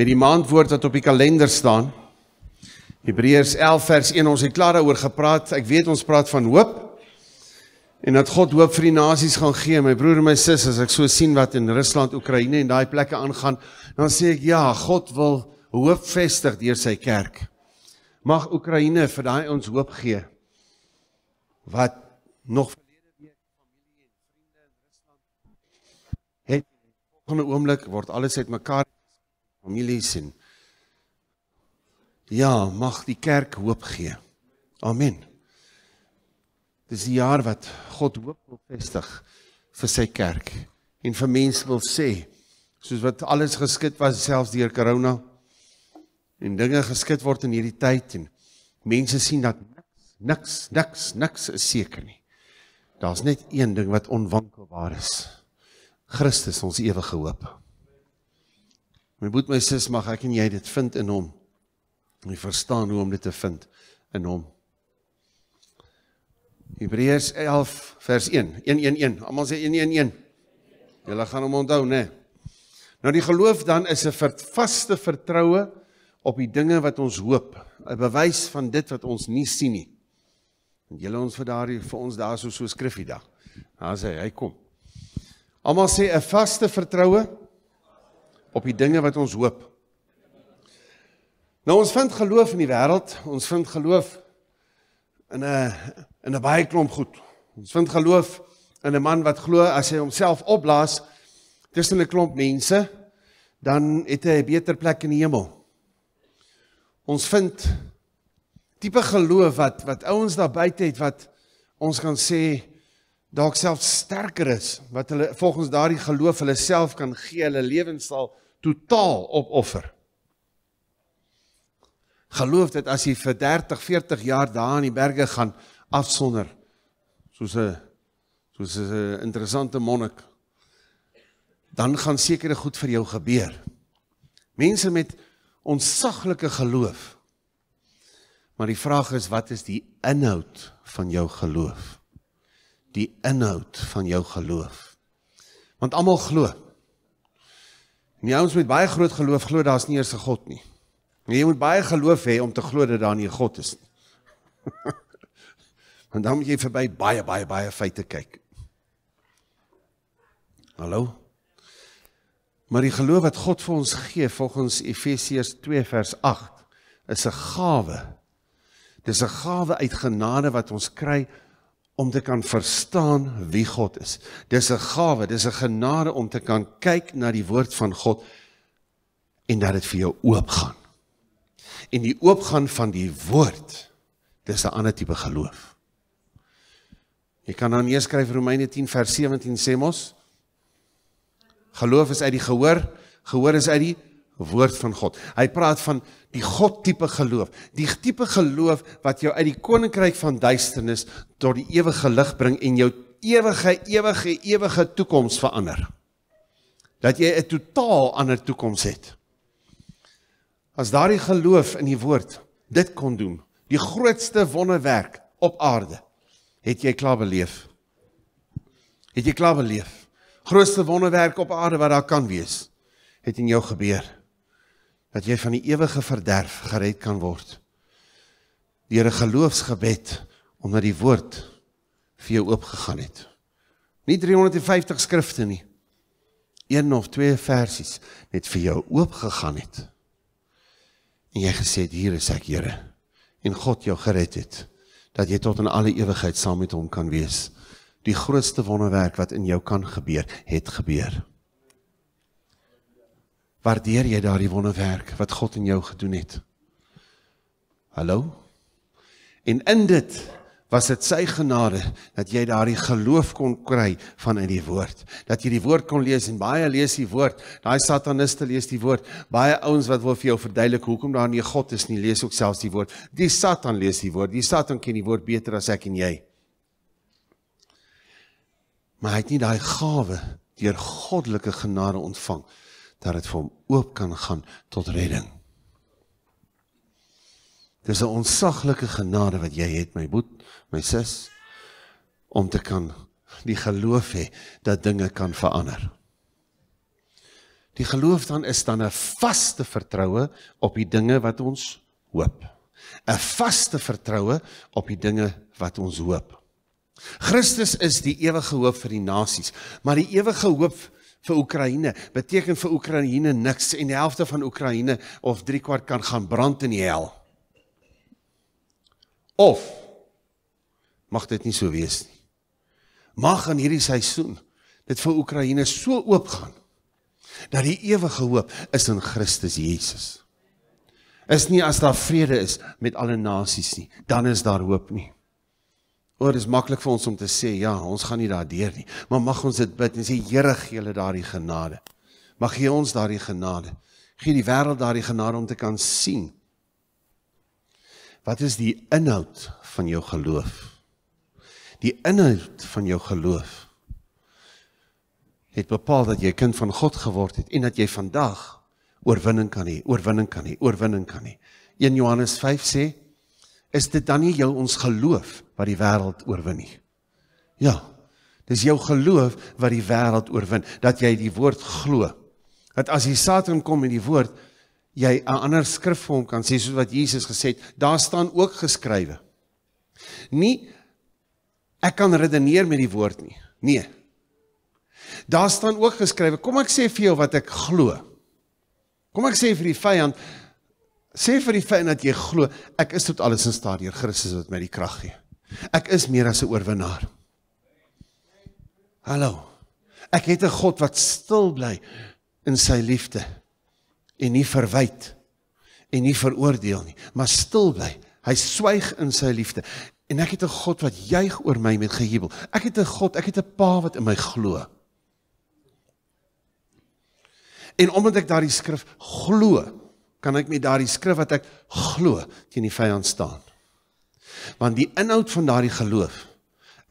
met die maandwoord wat op die kalender staan. Hebreërs 11 vers 1 ons het klaar daaroor gepraat. Ek weet ons praat van hoop en dat God hoop vir die nasies gaan gee. My broer en my sussie, as ek so sien wat in Rusland, Oekraïne en daai plekke aangaan, dan sê ek ja, God wil hoop vestig deur sy kerk. Mag Oekraïne vir daai ons hoop gee wat nog verlede week familie en vriende in Rusland het. Volgende oomblik word alles uitmekaar families en ja, mag die kerk hoop gee. Amen. Dis die jaar wat God hoop wil vestig vir sy kerk en vir mense wil sê soos wat alles geskit was selfs deur corona en dinge geskit word in hierdie tyd en mense sien dat niks niks niks niks is seker nie. Daar's net een ding wat onwankelbaar is. Christus ons ewige hoop. My boet my sis mag ek en jy dit vind in hom. Jy verstaan hoe om dit te vind in hom. Hebreërs 11 vers 1. 1 1 1. Almal sê 1 1 1. Julle gaan hom onthou, né? Nee. Nou die geloof dan is 'n vaste vertroue op die dinge wat ons hoop, 'n bewys van dit wat ons nie sien nie. En julle ons vir daardie vir ons daarso so skrifgie dag. Daar sê hy kom. Almal sê 'n vaste vertroue op die dinge wat ons hoop. Nou ons vind geloof in die wêreld, ons vind geloof in 'n in 'n baie klomp goed. Ons vind geloof in 'n man wat glo as hy homself opblaas tussen 'n klomp mense, dan het hy 'n beter plek in die hemel. Ons vind tipe geloof wat wat ouens daar buite het wat ons kan sê dalk self sterker is wat hulle volgens daardie geloof hulle self kan gee, hulle lewens sal totaal opoffer. Geloof dit as jy vir 30, 40 jaar daar in die berge gaan afsonder soos 'n soos 'n interessante monnik dan gaan sekere goed vir jou gebeur. Mense met onsaglike geloof. Maar die vraag is wat is die inhoud van jou geloof? die inhoud van jou geloof. Want almal glo. Nie ons met baie groot geloof glo daar's nie eers 'n God nie. Nee, jy moet baie geloof hê om te glo dat daar nie 'n God is nie. Want dan moet jy verby baie baie baie feite kyk. Hallo. Maar die geloof wat God vir ons gee volgens Efesiërs 2 vers 8 is 'n gawe. Dis 'n gawe uit genade wat ons kry om te kan verstaan wie God is. Dis 'n gawe, dis 'n genade om te kan kyk na die woord van God en dat dit vir jou oopgaan. En die oopgaan van die woord, dis 'n ander tipe geloof. Jy kan dan neerskryf Romeine 10 vers 17 sê mos geloof is uit die gehoor, gehoor is uit die woord van God. Hy praat van die God tipe geloof, die tipe geloof wat jou uit die koninkryk van duisternis tot die ewige lig bring en jou ewige ewige ewige toekoms verander. Dat jy 'n totaal ander toekoms het. As daardie geloof in die woord dit kon doen, die grootste wonderwerk op aarde, het jy klaar beleef. Het jy klaar beleef? Grootste wonderwerk op aarde wat daar kan wees, het in jou gebeur dat jy van die ewige verderf gered kan word deur 'n geloofsgebed omdat die woord vir jou oopgegaan het. Nie 350 skrifte nie. Een of twee versies net vir jou oopgegaan het. En jy gesê het hier is ek Here en God jou gered het dat jy tot in alle ewigheid saam met hom kan wees. Die grootste wonderwerk wat in jou kan gebeur, het gebeur. Waardeer jy daardie wonderwerk wat God in jou gedoen het? Hallo? En in dit was dit sy genade dat jy daardie geloof kon kry van uit die woord. Dat jy die woord kon lees en baie lees die woord. Daai sataniste lees die woord. Baie ouens wat wil vir jou verduidelik hoekom daar nie God is nie, lees ook selfs die woord. Die Satan lees die woord. Die Satan ken die woord beter as ek en jy. Maar hy het nie daai gawe deur goddelike genade ontvang nie dat dit vir hom oop kan gaan tot redding. Dis 'n onsaglike genade wat jy het my boet, my sis om te kan die geloof hê dat dinge kan verander. Die geloof dan is dan 'n vaste vertroue op die dinge wat ons hoop. 'n Vaste vertroue op die dinge wat ons hoop. Christus is die ewige hoop vir die nasies, maar die ewige hoop vir Oekraïne beteken vir Oekraïne niks en die helfte van Oekraïne of 3 kwart kan gaan brand in die hel. Of mag dit nie so wees nie. Mag aan hierdie seisoen dit vir Oekraïne so oop gaan dat die ewige hoop is in Christus Jesus. Is nie as daar vrede is met alle nasies nie, dan is daar hoop nie. Oor is maklik vir ons om te sê ja, ons gaan nie daardeur nie, maar mag ons dit bid en sê Here gee hulle daardie genade. Mag gee ons daardie genade. Gee die wêreld daardie genade om te kan sien. Wat is die inhoud van jou geloof? Die inhoud van jou geloof het bepaal dat jy kind van God geword het en dat jy vandag oorwinning kan hê, oorwinning kan hê, oorwinning kan hê. 1 Johannes 5 sê is dit dan nie jou ons geloof wat die wêreld oorwin nie. Ja. Dis jou geloof wat die wêreld oorwin, dat jy die woord glo. Dat as die Satan kom met die woord, jy 'n ander skrif vir hom kan sê soos wat Jesus gesê het, daar staan ook geskrywe. Nie ek kan redeneer met die woord nie. Nee. Daar staan ook geskrywe. Kom ek sê vir jou wat ek glo. Kom ek sê vir die vyand, Sê vir die feit dat jy glo, ek is tot alles in staat deur Christus wat my die krag gee. Ek is meer as 'n oorwinnaar. Hallo. Ek het 'n God wat stil bly in sy liefde en nie verwyd en nie veroordeel nie, maar stil bly. Hy swyg in sy liefde. En ek het 'n God wat juig oor my met gejubel. Ek het 'n God, ek het 'n Pa wat in my glo. En omdat ek daardie skrif glo, kan ek met daardie skrif wat ek glo teen die vyand staan. Want die inhoud van daardie geloof,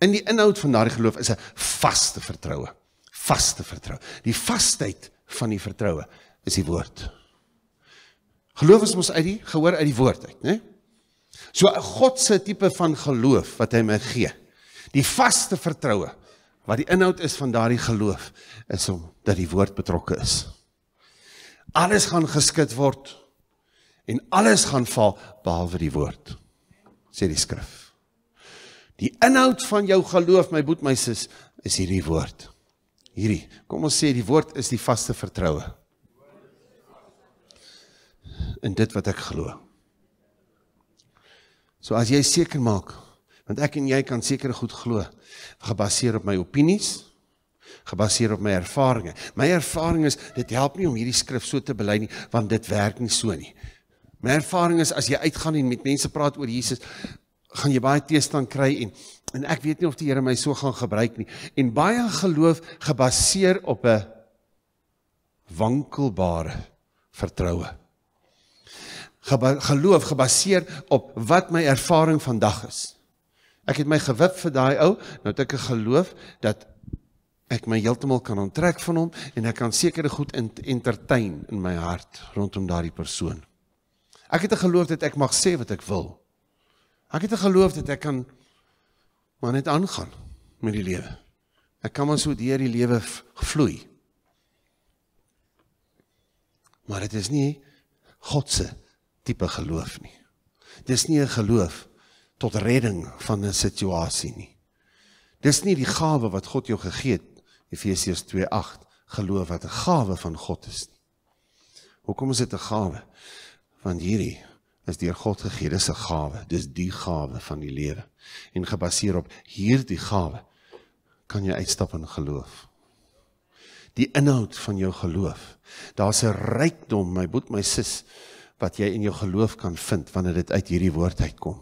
in die inhoud van daardie geloof is 'n vaste vertroue, vaste vertroue. Die vastheid van die vertroue is die woord. Geloof is mos uit die gehoor uit die woord uit, né? So God se tipe van geloof wat hy my gee. Die vaste vertroue wat die inhoud is van daardie geloof is om dat die woord betrokke is. Alles gaan geskit word en alles gaan val behalwe die woord sê die skrif. Die inhoud van jou geloof, my boet my sis, is hierdie woord. Hierdie. Kom ons sê die woord is die vaste vertroue. In dit wat ek glo. So as jy seker maak, want ek en jy kan seker goed glo gebaseer op my opinies gebaseer op my ervarings. My ervaring is dit help nie om hierdie skrif so te bely nie want dit werk nie so nie. My ervaring is as jy uitgaan en met mense praat oor Jesus, gaan jy baie teestand kry en en ek weet nie of die Here my so gaan gebruik nie. En baie geloof gebaseer op 'n wankelbare vertroue. Geloof gebaseer op wat my ervaring vandag is. Ek het my gewip vir daai ou, nou het ek 'n geloof dat ek my heeltemal kan onttrek van hom en ek kan sekere goed in entertain in my hart rondom daardie persoon. Ek het 'n geloof dat ek mag sê wat ek wil. Ek het 'n geloof dat ek kan maar net aangaan met die lewe. Ek kan maar so deur die lewe vloei. Maar dit is nie God se tipe geloof nie. Dis nie 'n geloof tot redding van 'n situasie nie. Dis nie die gawe wat God jou gegee het Efesiërs 2:8 geloof wat 'n gawe van God is. Hoekom is dit 'n gawe? Want hierdie is deur God gegee, dis 'n gawe, dis die gawe van die lewe. En gebaseer op hierdie gawe kan jy uitstap in geloof. Die inhoud van jou geloof. Daar's 'n rykdom, my boet my sis, wat jy in jou geloof kan vind wanneer dit uit hierdie woord uitkom.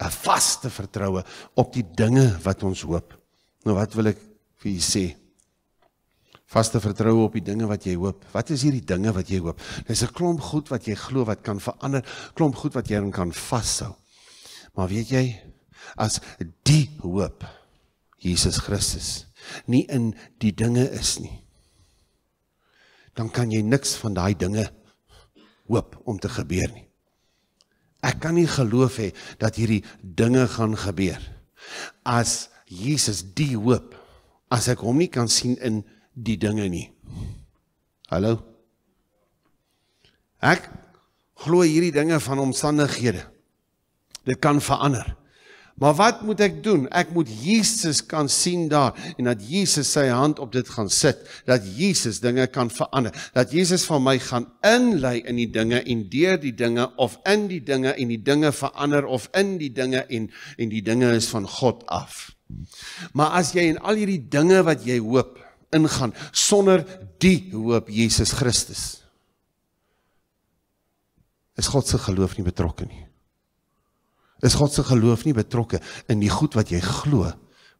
'n Vaste vertroue op die dinge wat ons hoop. Nou wat wil ek vir julle sê? vaste vertroue op die dinge wat jy hoop. Wat is hierdie dinge wat jy hoop? Dis 'n klomp goed wat jy glo wat kan verander, klomp goed wat jy kan vashou. Maar weet jy, as die hoop Jesus Christus nie in die dinge is nie, dan kan jy niks van daai dinge hoop om te gebeur nie. Ek kan nie geloof hê dat hierdie dinge gaan gebeur as Jesus die hoop as ek hom nie kan sien in die dinge nie. Hallo. Ek glo hierdie dinge van omstandighede. Dit kan verander. Maar wat moet ek doen? Ek moet Jesus kan sien daar en dat Jesus sy hand op dit gaan sit, dat Jesus dinge kan verander, dat Jesus van my gaan inlei in die dinge en deur die dinge of in die dinge en die dinge verander of in die dinge en en die dinge is van God af. Maar as jy en al hierdie dinge wat jy hoop, ingaan sonder die hoop Jesus Christus. Is God se geloof nie betrokke nie? Is God se geloof nie betrokke in die goed wat jy glo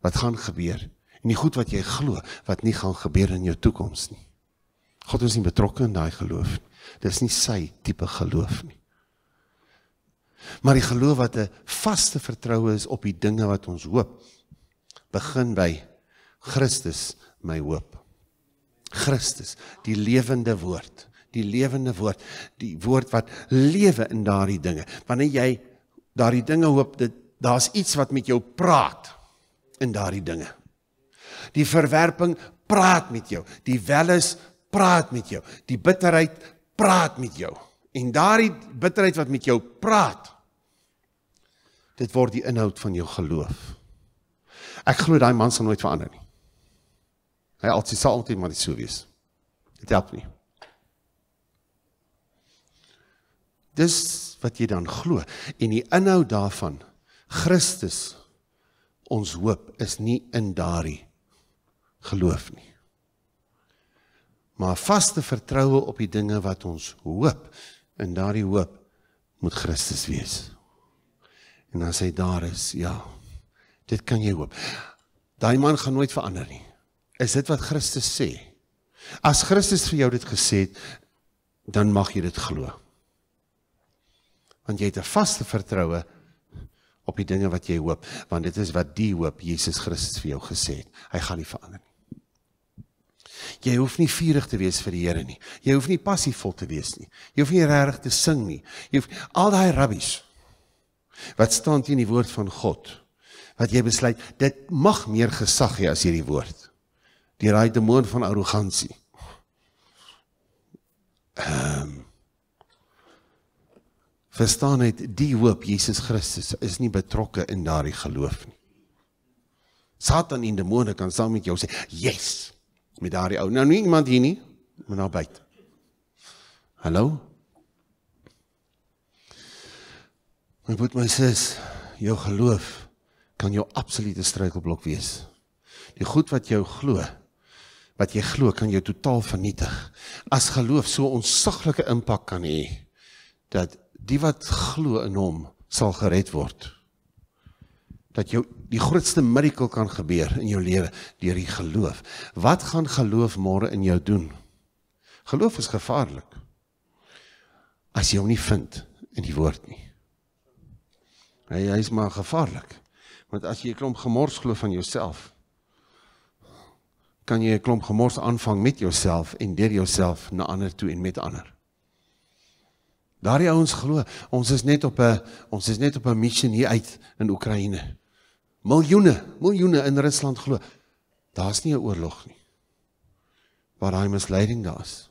wat gaan gebeur en die goed wat jy glo wat nie gaan gebeur in jou toekoms nie? God is nie betrokke in daai geloof nie. Dis nie sy tipe geloof nie. Maar die geloof wat 'n vaste vertroue is op die dinge wat ons hoop, begin by Christus my hoop. Christus, die lewende woord, die lewende woord, die woord wat lewe in daardie dinge. Wanneer jy daardie dinge hoop, dit daar's iets wat met jou praat in daardie dinge. Die verwerping praat met jou, die welis praat met jou, die bitterheid praat met jou. En daardie bitterheid wat met jou praat, dit word die inhoud van jou geloof. Ek glo daai man sal nooit verander nie. Hy altyd sal altyd maar dit sou wees. Dit help nie. Dis wat jy dan glo en die inhoud daarvan Christus ons hoop is nie in daardie geloof nie. Maar vaste vertroue op die dinge wat ons hoop en daardie hoop moet Christus wees. En as hy daar is, ja, dit kan jy hoop. Daai man gaan nooit verander nie is dit wat Christus sê. As Christus vir jou dit gesê het, dan mag jy dit glo. Want jy het 'n vaste vertroue op die dinge wat jy hoop, want dit is wat die hoop Jesus Christus vir jou gesê het. Hy gaan nie verander nie. Jy hoef nie vurig te wees vir die Here nie. Jy hoef nie passievol te wees nie. Jy hoef nie regtig te sing nie. Jy hoef al daai rubbish wat staan teen die woord van God wat jy besluit dit mag meer gesag hê as hierdie woord die raai demoon van arrogansie. Ehm um, verstaan net die hoop Jesus Christus is nie betrokke in daardie geloof nie. Satan en demone kan saam met jou sê, "Yes." Met daardie ou. Nou nie iemand hier nie, maar nou buite. Hallo? My broer my sis, jou geloof kan jou absolute struikelblok wees. Die goed wat jy glo wat jy glo kan jou totaal vernietig. As geloof so 'n onsaglike impak kan hê dat die wat glo in hom sal gered word. Dat jou die grootste mirakel kan gebeur in jou lewe deur die geloof. Wat gaan geloof môre in jou doen? Geloof is gevaarlik. As jy hom nie vind in die woord nie. Hy hy's maar gevaarlik. Want as jy 'n klomp gemors glo van jouself, kan jy 'n klomp gemors aanvang met jouself en deur jouself na ander toe en met ander. Daardie ouens glo, ons is net op 'n ons is net op 'n missie hier uit in Oekraïne. Miljoene, miljoene in Rusland glo. Daar's nie 'n oorlog nie. Waar daai misleiding daar's.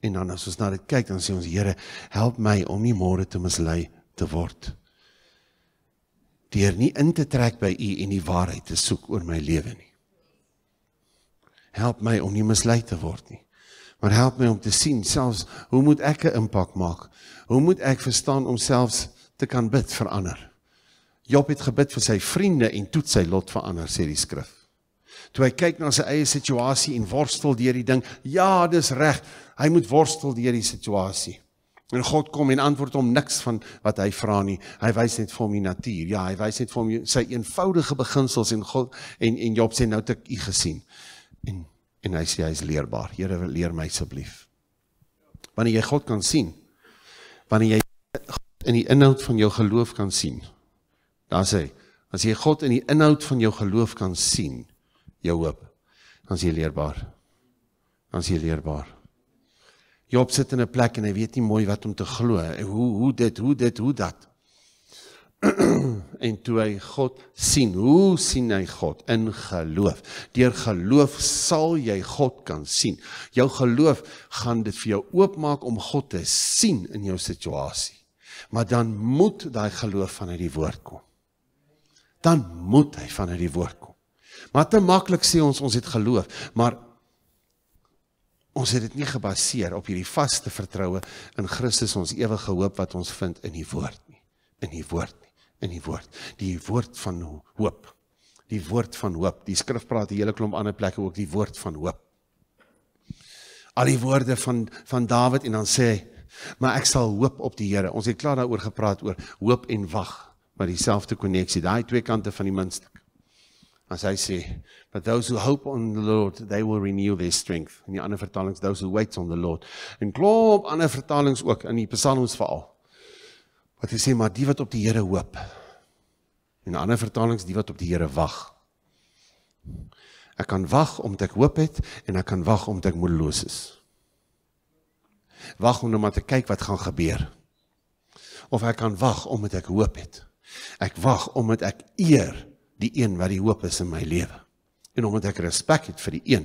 En dan as ons na dit kyk, dan sê ons Here, help my om nie môre te mislei te word. Deur nie in te trek by U en die waarheid te soek oor my lewe nie help my om nie mislei te word nie. Maar help my om te sien selfs hoe moet ek 'n impak maak? Hoe moet ek verstaan om selfs te kan bid vir ander? Job het gebid vir sy vriende en toe sy lot verander sê die skrif. Toe hy kyk na sy eie situasie en worstel deur die ding, ja, dis reg. Hy moet worstel deur die situasie. En God kom en antwoord hom niks van wat hy vra nie. Hy wys net vir hom die natuur. Ja, hy wys net vir hom sy eenvoudige beginsels en God en en Job sê nou het ek u gesien. En en hy sê hy's leerbaar. Here leer my asseblief. Wanneer jy God kan sien, wanneer jy God in die inhoud van jou geloof kan sien. Dan sê hy, as jy God in die inhoud van jou geloof kan sien, jou hoop, dan is jy leerbaar. Dan is jy leerbaar. Job sit in 'n plek en hy weet nie mooi wat om te glo. Hoe hoe dit, hoe dit, hoe dat. en toe hy God sien, hoe sien hy God? In geloof. Deur geloof sal jy God kan sien. Jou geloof gaan dit vir jou oopmaak om God te sien in jou situasie. Maar dan moet daai geloof vanuit die woord kom. Dan moet hy vanuit die woord kom. Maar te maklik sê ons ons het geloof, maar ons het dit nie gebaseer op hierdie vaste vertroue in Christus ons ewige hoop wat ons vind in die woord nie. In die woord in die woord, die woord van hoop. Die woord van hoop. Die skrif praat 'n hele klomp ander plekke ook die woord van hoop. Al die woorde van van Dawid en dan sê hy, maar ek sal hoop op die Here. Ons het klaar daaroor gepraat oor hoop en wag, maar dieselfde koneksie, daai twee kante van die munt as hy sê but those who hope on the lord they will renew their strength in die ander vertalings those who wait on the lord en klop ander vertalings ook in die psalms veral wat hy sê maar die wat op die Here hoop. In 'n ander vertalings die wat op die Here wag. Ek kan wag omdat ek hoop het en ek kan wag omdat ek moedeloos is. Wag om net te kyk wat gaan gebeur. Of ek kan wag omdat ek hoop het. Ek wag omdat ek eer die een wat die hoop is in my lewe en omdat ek respek het vir die een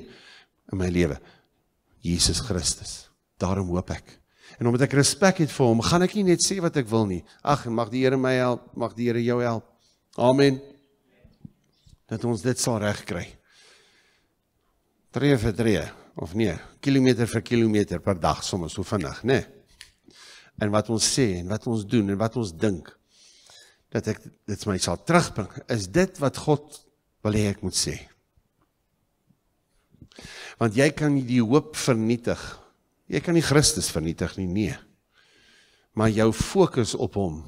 in my lewe Jesus Christus. Daarom hoop ek. En omdat ek respek het vir hom, gaan ek nie net sê wat ek wil nie. Ag, mag die Here my help, mag die Here jou help. Amen. Dat ons dit sal regkry. Tree vir tree of nee, kilometer vir kilometer per dag soms so vinnig, né? Nee. En wat ons sê en wat ons doen en wat ons dink dat ek dit my sal terugbring, is dit wat God wil hê ek moet sê. Want jy kan die hoop vernietig Jy kan nie Christus vernietig nie, nee. Maar jou fokus op hom.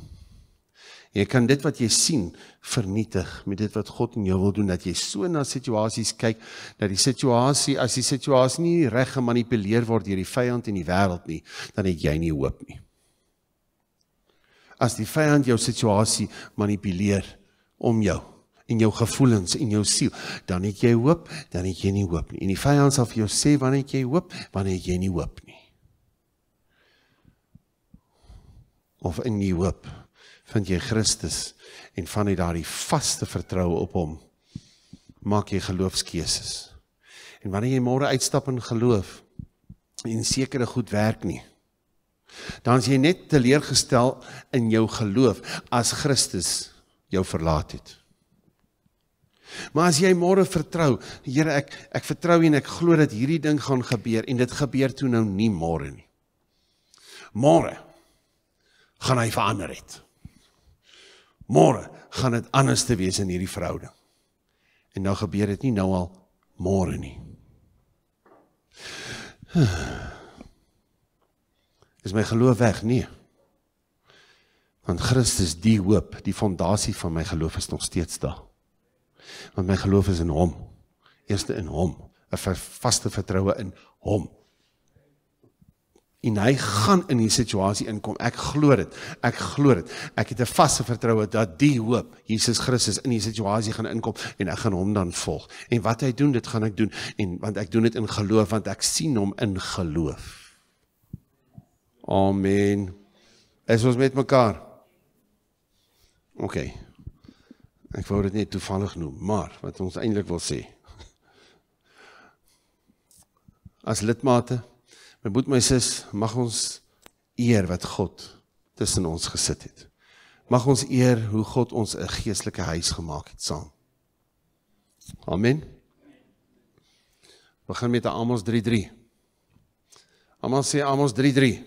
Jy kan dit wat jy sien vernietig met dit wat God in jou wil doen dat jy so na situasies kyk dat die situasie as die situasie nie reg gemanipuleer word deur die vyand en die wêreld nie, dan het jy nie hoop nie. As die vyand jou situasie manipuleer om jou en jou gevoelens en jou siel, dan het jy hoop, dan het jy nie hoop nie. En die vyand sal vir jou sê wanneer jy hoop, wanneer jy nie hoop nie. Of in die hoop vind jy Christus en van uit daardie vaste vertroue op hom maak jy geloofskeuses. En wanneer jy môre uitstap in geloof en sekere goed werk nie, dan is jy net teleurgestel in jou geloof as Christus jou verlaat het. Maar as jy môre vertrou, Here, ek ek vertrou en ek glo dat hierdie ding gaan gebeur en dit gebeur toe nou nie môre nie. Môre gaan hy verander het. Môre gaan dit anders te wees in hierdie verhouding. En nou gebeur dit nie nou al môre nie. Is my geloof weg? Nee. Want Christus die hoop, die fondasie van my geloof is nog steeds daar want my geloof is in hom. Eerste in hom, 'n vaste vertroue in hom. En hy gaan in die situasie inkom. Ek glo dit. Ek glo dit. Ek het 'n vaste vertroue dat die hoop, Jesus Christus in die situasie gaan inkom en ek gaan hom dan volg. En wat hy doen, dit gaan ek doen en want ek doen dit in geloof want ek sien hom in geloof. Amen. Is ons met mekaar? Okay. Ek wou dit net toevallig noem, maar wat ons eintlik wil sê. As lidmate, my boet my sis, mag ons eer wat God tussen ons gesit het. Mag ons eer hoe God ons 'n geestelike huis gemaak het saam. Amen. Ons gaan met Amos 3:3. Almal sê Amos 3:3.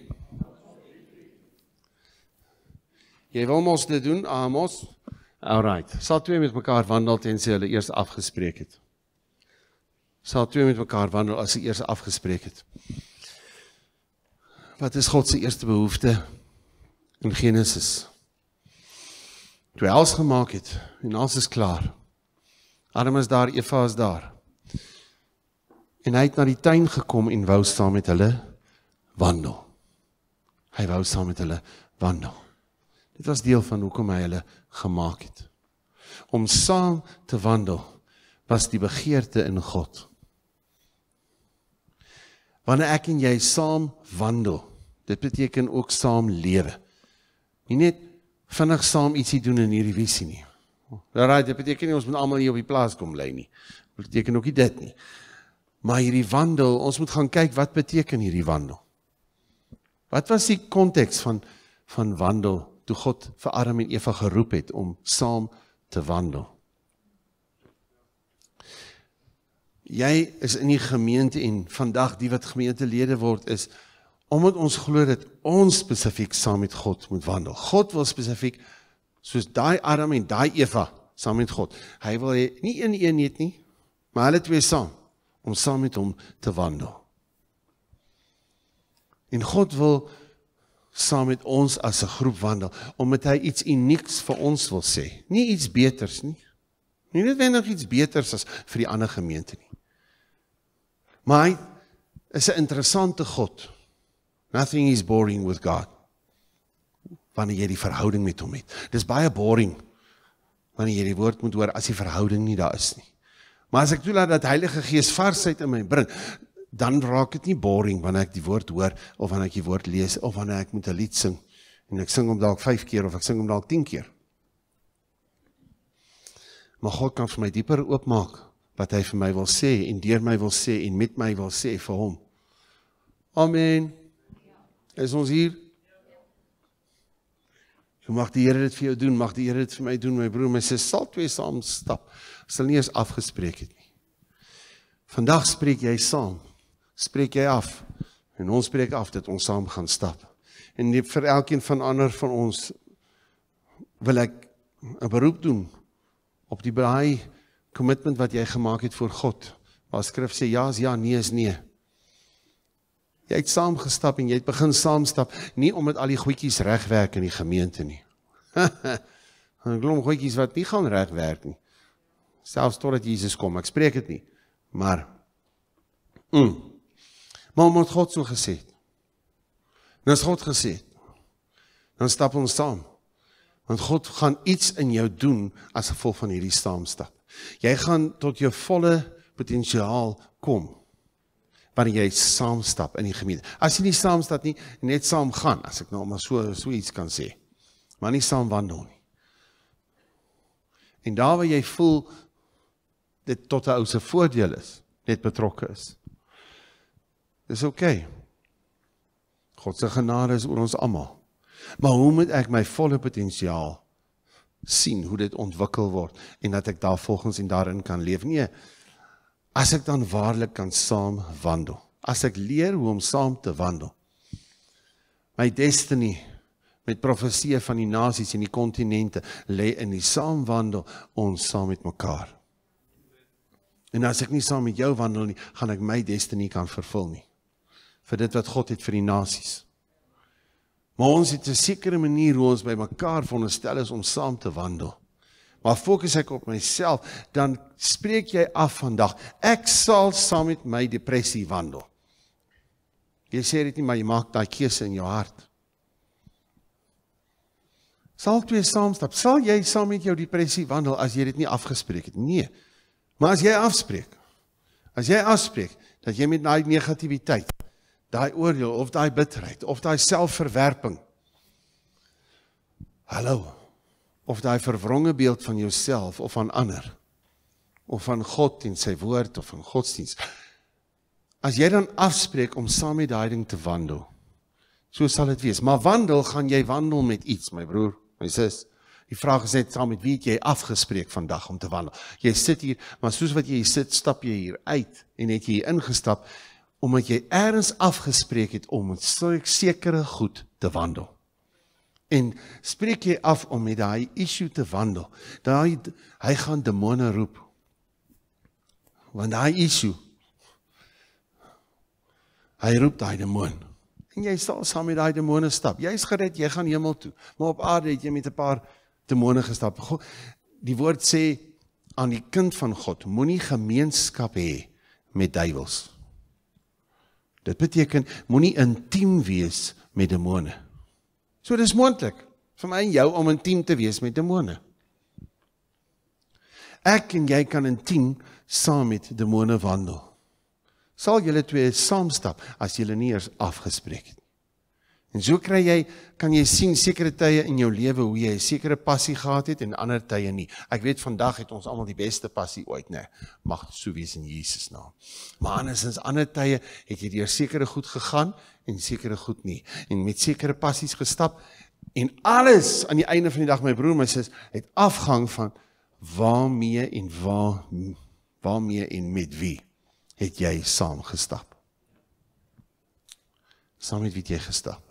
Jy wil mos dit doen, Amos? Alright. Sal twee met mekaar wandel tensy hulle eers afgespreek het. Sal twee met mekaar wandel as hulle eers afgespreek het. Wat is God se eerste behoefte in Genesis? Toe hy gemaak het en alles is klaar. Adam is daar, Eva is daar. En hy het na die tuin gekom en wou saam met hulle wandel. Hy wou saam met hulle wandel. Dit was deel van hoekom hy hulle gemaak het. Om saam te wandel was die begeerte in God. Wanneer ek en jy saam wandel, dit beteken ook saam lewe. Nie net vinnig saam ietsie doen in hierdie visie nie. Nou raai, dit beteken nie ons moet almal hier op die plaas kom lê nie. Dit beteken ook nie dit nie. Maar hierdie wandel, ons moet gaan kyk wat beteken hierdie wandel. Wat was die konteks van van wandel toe God vir Adam en Eva geroep het om saam te wandel. Jy is in die gemeente en vandag die wat gemeentelede word is omdat ons glo dat ons spesifiek saam met God moet wandel. God wil spesifiek soos daai Adam en daai Eva saam met God. Hy wil hy, nie een eenheid nie, maar hulle twee saam om saam met hom te wandel. En God wil saam met ons as 'n groep wandel omdat hy iets unieks vir ons wil sê. Nie iets beters nie. Nie noodwendig iets beters as vir die ander gemeente nie. Maar hy is 'n interessante God. Nothing is boring with God. Wanneer jy die verhouding met hom het. Dis baie boring wanneer jy die woord moet hoor as die verhouding nie daar is nie. Maar as ek toelaat dat Heilige Gees varsheid in my bring, dan raak dit nie boring wanneer ek die woord hoor of wanneer ek die woord lees of wanneer ek moet 'n lied sing en ek sing hom dalk 5 keer of ek sing hom dalk 10 keer. Maar God kan vir my dieper oopmaak wat hy vir my wil sê en deur my wil sê en met my wil sê vir hom. Amen. Is ons hier? So mag die Here dit vir jou doen, mag die Here dit vir my doen, my broer, my sussie sal twee saam stap. Sal nie eens afgespreek het nie. Vandag spreek jy saam spreek jy af en ons spreek af dat ons saam gaan stap. En die, vir elkeen van ander van ons wil ek 'n beroep doen op die braai kommitment wat jy gemaak het voor God. Waar skrif sê ja is ja, nee is nee. Jy het saam gestap en jy het begin saam stap nie om dit al die goedjies regwerk in die gemeente nie. Want glo my goedjies wat nie gaan regwerk nie. Selfs totdat Jesus kom, ek spreek dit nie. Maar mm. Maar omdat God so gesê het. En as God gesê het, dan stap ons saam. Want God gaan iets in jou doen as gevolg van hierdie saamstap. Jy gaan tot jou volle potensiaal kom wanneer jy saamstap in die gemeente. As jy nie saamstap nie, net saam gaan, as ek nou maar so so iets kan sê. Maar nie saam wandel nie. En daar waar jy voel dit tot 'n ou se voordeel is, net betrokke is. Dis oukei. Okay. God se genade is oor ons almal. Maar hoe moet ek my volle potensiaal sien hoe dit ontwikkel word en dat ek daar volgens en daarin kan leef? Nee. As ek dan waarlik kan saam wandel. As ek leer hoe om saam te wandel. My destiny met profesieë van die nasies en die kontinente lê in die saamwandel ons saam met mekaar. En as ek nie saam met jou wandel nie, gaan ek my destiny kan vervul nie vir dit wat God het vir die nasies. Maar ons het 'n sekere manier hoe ons by mekaar veronderstel is om saam te wandel. Maar fokus ek op myself, dan spreek jy af vandag, ek sal saam met my depressie wandel. Jy sê dit nie, maar jy maak daai keuse in jou hart. Sal jy saamstap? Sal jy saam met jou depressie wandel as jy dit nie afgespreek het? Nee. Maar as jy afspreek. As jy afspreek dat jy met daai negativiteit daai oordeel of daai bitterheid of daai selfverwerping. Hallo. Of daai vervronge beeld van jouself of van ander of van God en sy woord of van godsdiens. As jy dan afspreek om saam met daai ding te wandel, so sal dit wees. Maar wandel gaan jy wandel met iets, my broer, my sis. Die vraag is net saam met wie jy afgespreek vandag om te wandel. Jy sit hier, maar soos wat jy sit, stap jy hier uit en het jy ingestap omdat jy eers afgespreek het om met sekere goed te wandel. En spreek jy af om met daai issue te wandel, daai hy gaan demone roep. Want daai issue hy roep daai demoon. En jy sal saam met daai demone stap. Jy's gered, jy gaan hemel toe. Maar op aarde het jy met 'n paar demone gestap. God, die woord sê aan die kind van God, moenie gemeenskap hê met duiwels nie. Dit beteken moenie intiem wees met demone. So dis moontlik vir my en jou om intiem te wees met demone. Ek en jy kan intiem saam met demone wandel. Sal julle twee saam stap as julle nie eers afgespreek het. En so kry jy kan jy sien sekere tye in jou lewe hoe jy 'n sekere passie gehad het en ander tye nie. Ek weet vandag het ons almal die beste passie ooit, né? Nee. Mag so wees in Jesus naam. Maar anders in ander tye het jy deur sekere goed gegaan en sekere goed nie en met sekere passies gestap en alles aan die einde van die dag my broer my sis het afhang van waarmee en waar waarmee en met wie het jy saam gestap? Saam met wie het jy gestap?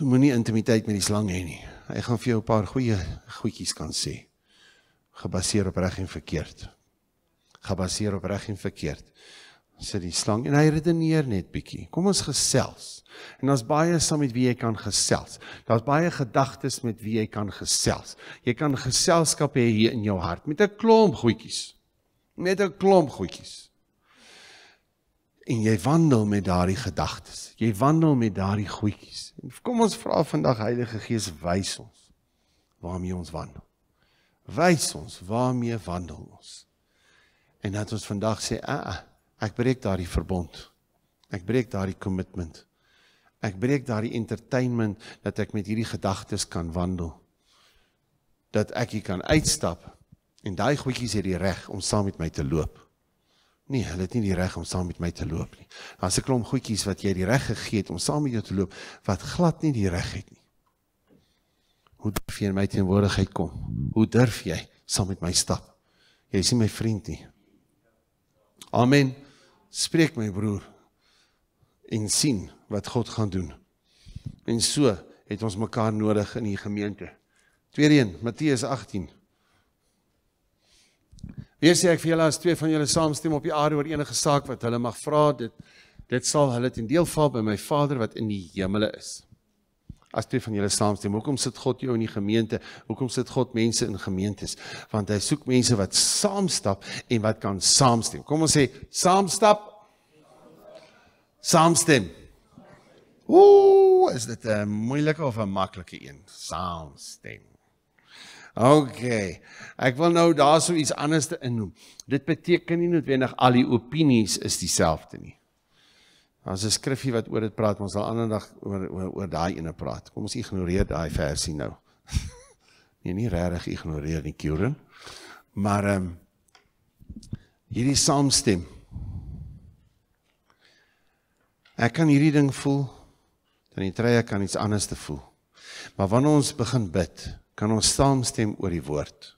So moenie intimiteit met die slang hê nie. Hy gaan vir jou 'n paar goeie goedjies kan sê. Gebaseer op reg en verkeerd. Gebaseer op reg en verkeerd. Sit die slang en hy redeneer net bietjie. Kom ons gesels. En daar's baie saam met wie jy kan gesels. Daar's baie gedagtes met wie jy kan gesels. Jy kan geselskap hê hier in jou hart met 'n klomp goedjies. Met 'n klomp goedjies en jy wandel met daardie gedagtes. Jy wandel met daardie goedjies. En kom ons vra vandag Heilige Gees wys ons waarmee ons wandel. Wys ons waarmee wandel ons. En dat ons vandag sê, "Ag, ah, ah, ek breek daardie verbond. Ek breek daardie commitment. Ek breek daardie entertainment dat ek met hierdie gedagtes kan wandel. Dat ek hier kan uitstap en daai goedjies het die reg om saam met my te loop." Nee, hulle het nie die reg om saam met my te loop nie. Daar's 'n klomp goedjies wat jy die reg gegee het om saam met jou te loop wat glad nie die reg het nie. Hoe durf jy in my teenwoordigheid kom? Hoe durf jy saam met my stap? Jy is nie my vriend nie. Amen. Spreek my broer en sien wat God gaan doen. En so het ons mekaar nodig in die gemeente. Tweede een, Matteus 18. Weer sê ek vir julle as twee van julle saamstem op die aarde oor enige saak wat hulle mag vra, dit dit sal hulle ten deel val by my Vader wat in die hemele is. As twee van julle saamstem, hoekom sit God jou in die gemeente? Hoekom sit God mense in gemeentes? Want hy soek mense wat saamstap en wat kan saamstem. Kom ons sê saamstap. Saamstem. Ooh, is dit 'n moeilike of 'n maklike een? Saamstem. Okay. Ek wil nou daarso iets anders te innoem. Dit beteken nie noodwendig al die opinies is dieselfde nie. Daar's 'n skriffie wat oor dit praat, maar ons sal ander dag oor oor, oor daai ene praat. Kom ons ignoreer daai versie nou. nee, nie regtig ignoreer nie, Kieran. Maar ehm um, hierdie saamstem. Ek kan hierdie ding voel. Dan die treë kan iets anders te voel. Maar wanneer ons begin bid, kan ons saamstem oor die woord.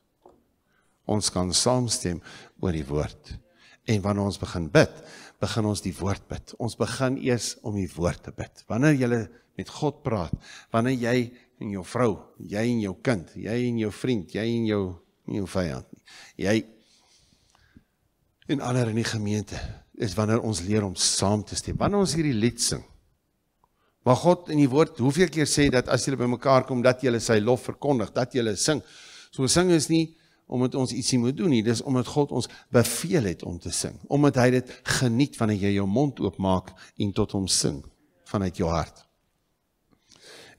Ons kan saamstem oor die woord. En wanneer ons begin bid, begin ons die woord bid. Ons begin eers om die woord te bid. Wanneer jy met God praat, wanneer jy en jou vrou, jy en jou kind, jy en jou vriend, jy en jou nie jou vyand nie. Jy en ander in die gemeente is wanneer ons leer om saam te stem. Wanneer ons hierdie lied sing, Maar God in die woord, hoeveel keer sê dat as julle bymekaar kom dat julle sy lof verkondig, dat julle sing. So sing is nie omdat ons ietsie moet doen nie, dis omdat God ons beveel het om te sing, omdat hy dit geniet wanneer jy jou mond oopmaak en tot hom sing vanuit jou hart.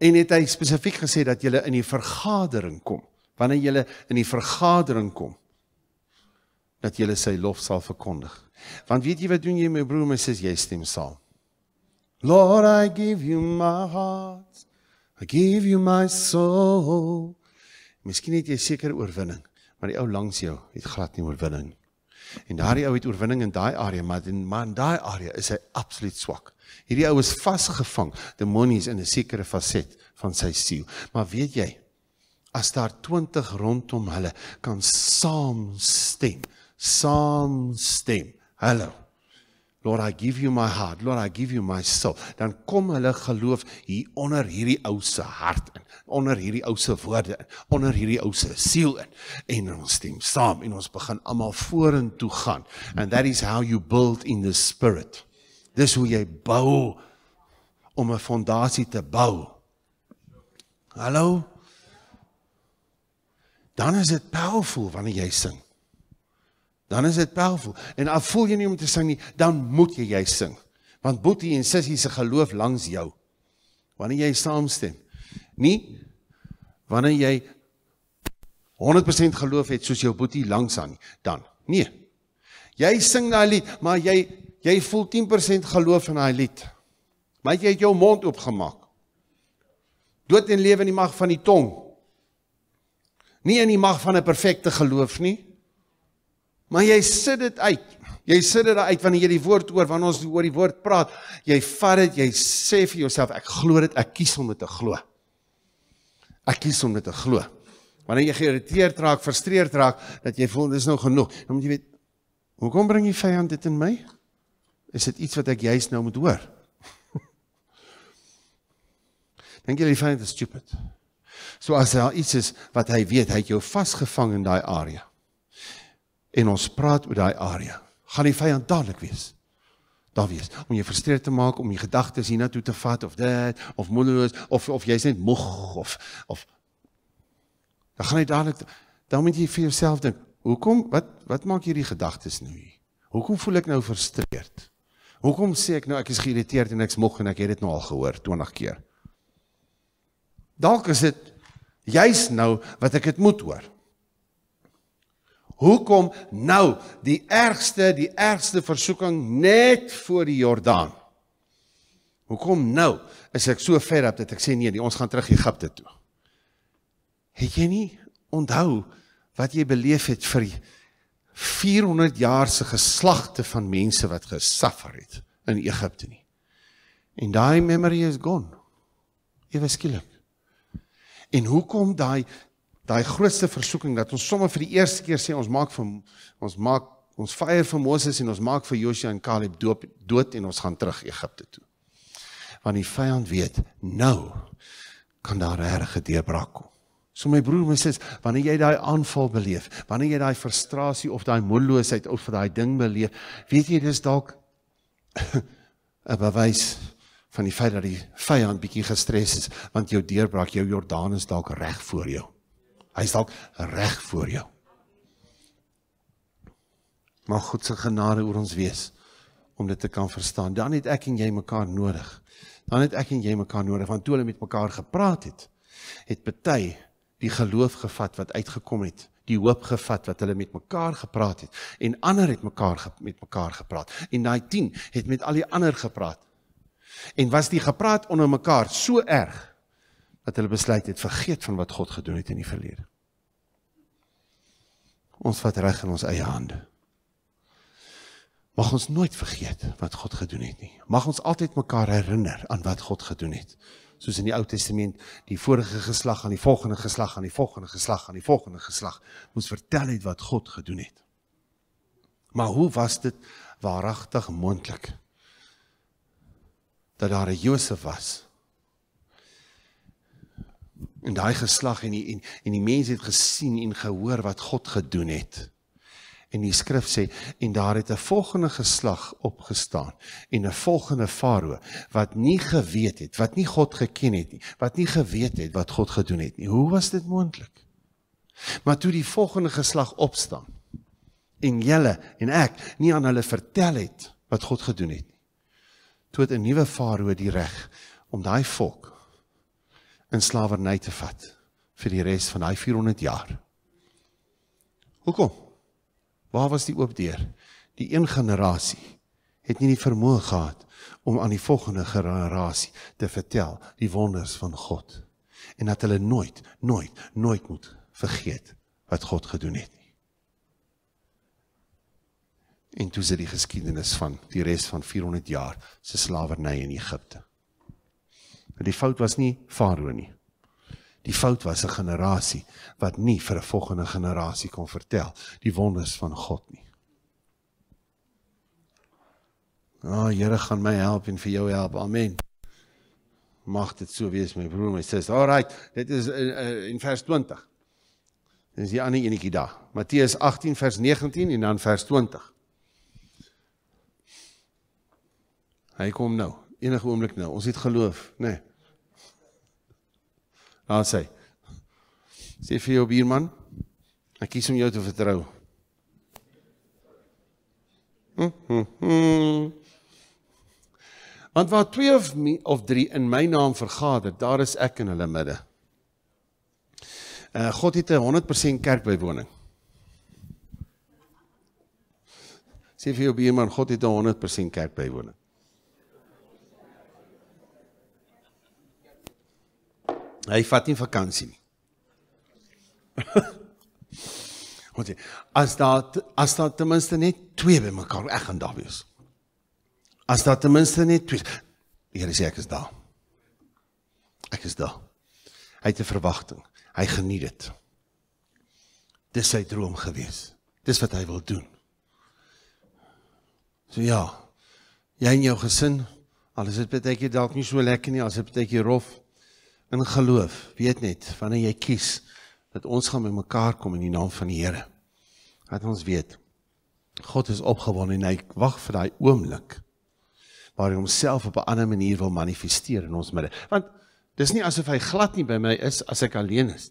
En het hy spesifiek gesê dat julle in die vergadering kom, wanneer julle in die vergadering kom dat julle sy lof sal verkondig. Want weet jy wat doen jy my broer en my sussie, jy stem saam. Lord, I give you my heart. I give you my soul. Miskien het jy seker oorwinning, maar die ou langs jou het glad nie oorwinning nie. En daardie ou het oorwinning in daai area, maar in maar in daai area is hy absoluut swak. Hierdie ou is vasgevang, demonies in 'n sekere faset van sy siel. Maar weet jy, as daar 20 rondom hulle kan saamstem, saamstem. Hallo. Lord, I give you my heart. Lord, I give you my soul. Dan kom hulle geloof hier onder hierdie ou se hart in, onder hierdie ou se woorde in, onder hierdie ou se siel in en ons stem saam en ons begin almal vorentoe gaan. And that is how you build in the spirit. Dis hoe jy bou om 'n fondasie te bou. Hallo. Dan is dit powerful wanneer jy sing dan is dit powerful. En al voel jy nie om te sing nie, dan moet jy jy sing. Want Boetie en Sissie se geloof langs jou. Wanneer jy saamstem. Nie wanneer jy 100% geloof het soos jou Boetie langs aan nie, dan. Nee. Jy sing daai lied, maar jy jy voel 10% geloof in daai lied. Maar jy het jou mond oopgemaak. Dood en lewe in die mag van die tong. Nie in die mag van 'n perfekte geloof nie. Maar jy sit dit uit. Jy sit dit uit wanneer jy die woord oor wanneer ons oor die woord praat, jy vat dit, jy sê vir jouself ek glo dit, ek kies om dit te glo. Ek kies om dit te glo. Wanneer jy geïrriteerd raak, frustreerd raak dat jy voel dis nou genoeg, dan moet jy weet hoekom bring jy vyand dit in my? Is dit iets wat ek juis nou moet hoor? Dink jy die vyand is stupid? So as hy iets is wat hy weet, hy het jou vasgevang in daai area en ons praat oor daai area, gaan die vyand dadelik wees. Daar wees om jou frustreer te maak, om die gedagtes hiernatoe te vat of dit of moedeloos of of jy's net moeg of of dan gaan jy dadelik dan moet jy vir jouself dink, hoekom wat wat maak hierdie gedagtes nou hier? Hoekom voel ek nou frustreerd? Hoekom sê ek nou ek is geïrriteerd en ek's moeg en ek het dit nou al gehoor 20 keer? Dalk is dit juis nou wat ek dit moet hoor hoekom nou die ergste die ergste versoeking net voor die Jordaan. Hoekom nou is ek so ver op dat ek sê nee, die, nee, ons gaan terug Egipte toe. Het jy nie onthou wat jy beleef het vir 400 jaar se geslagte van mense wat gesuffer het in Egipte nie? En daai memory is gone. Ewe skielik. En hoekom daai daai grootste versoeking dat ons sommer vir die eerste keer sê ons maak vir ons maak ons vyer vir Moses en ons maak vir Josua en Caleb dood, dood en ons gaan terug Egipte toe. Want die vyand weet nou kan daar regtig 'n deurbraak kom. So my broer, my sis, wanneer jy daai aanval beleef, wanneer jy daai frustrasie of daai moedeloosheid of daai ding beleef, weet jy dis dalk 'n bewys van die feit dat die vyand bietjie gestres is, want jou deurbraak, jou Jordaan is dalk reg voor jou. Hy is dalk reg voor jou. Mag God se genade oor ons wees om dit te kan verstaan. Dan het ek en jy mekaar nodig. Dan het ek en jy mekaar nodig want toe hulle met mekaar gepraat het, het party die geloof gevat wat uitgekom het, die hoop gevat wat hulle met mekaar gepraat het en ander het mekaar met mekaar gepraat en daai 10 het met al die ander gepraat. En was die gepraat onder mekaar so erg? dat hulle besluit het vergeet van wat God gedoen het in die verlede. Ons vat reg in ons eie hande. Mag ons nooit vergeet wat God gedoen het nie. Mag ons altyd mekaar herinner aan wat God gedoen het. Soos in die Ou Testament, die vorige geslag aan die volgende geslag aan die volgende geslag aan die volgende geslag moes vertel het wat God gedoen het. Maar hoe was dit waaragtig moontlik dat daar 'n Josef was in daai geslag en die en en die mense het gesien en gehoor wat God gedoen het. En die skrif sê en daar het 'n volgende geslag opgestaan en 'n volgende farao wat nie geweet het wat nie God geken het nie, wat nie geweet het wat God gedoen het nie. Hoe was dit moontlik? Maar toe die volgende geslag opstaan en julle en ek nie aan hulle vertel het wat God gedoen het nie. Toe het 'n nuwe farao die reg om daai volk in slawerny te vat vir die res van daai 400 jaar. Hoekom? Waar was die oop deur? Die een generasie het nie die vermoë gehad om aan die volgende generasie te vertel die wonders van God en dat hulle nooit nooit nooit moet vergeet wat God gedoen het nie. En toe is dit die geskiedenis van die res van 400 jaar se slawerny in Egipte. Maar die fout was nie Farao nie. Die fout was 'n generasie wat nie vir 'n volgende generasie kon vertel die wonders van God nie. O, oh, Here gaan my help en vir jou help. Amen. Mag dit so wees my broer, my suster. Alraight, dit is in, eh, eh, in vers 20. Dis die ander enetjie daar. Matteus 18 vers 19 en dan vers 20. Hy kom nou enige oomblik nou. Ons het geloof, nê. Nee. Laat sê. Sê vir jou buurman, ek kies om jou te vertrou. Hm, hm, hm. Want waar twee of me, of drie in my naam vergader, daar is ek in hulle midde. Uh God het 'n 100% kerkbywoning. Sê vir jou buurman, God het 'n 100% kerkbywoning. Hy vat nie vakansie nie. Want jy as daar as daar ten minste net twee bymekaar, ek gaan daar wees. As daar ten minste net twee. Here sê ek is daar. Ek is daar. Hy het 'n verwagting. Hy geniet dit. Dis sy droom gewees. Dis wat hy wil doen. So ja. Jy en jou gesin, al is dit baie keer dalk nie so lekker nie, al is dit baie keer rof in geloof, weet net wanneer jy kies dat ons gaan met mekaar kom in die naam van die Here. Dat ons weet God is opgewonde en hy wag vir daai oomblik waar hy homself op 'n ander manier wil manifesteer in ons midde. Want dis nie asof hy glad nie by my is as ek alleen is.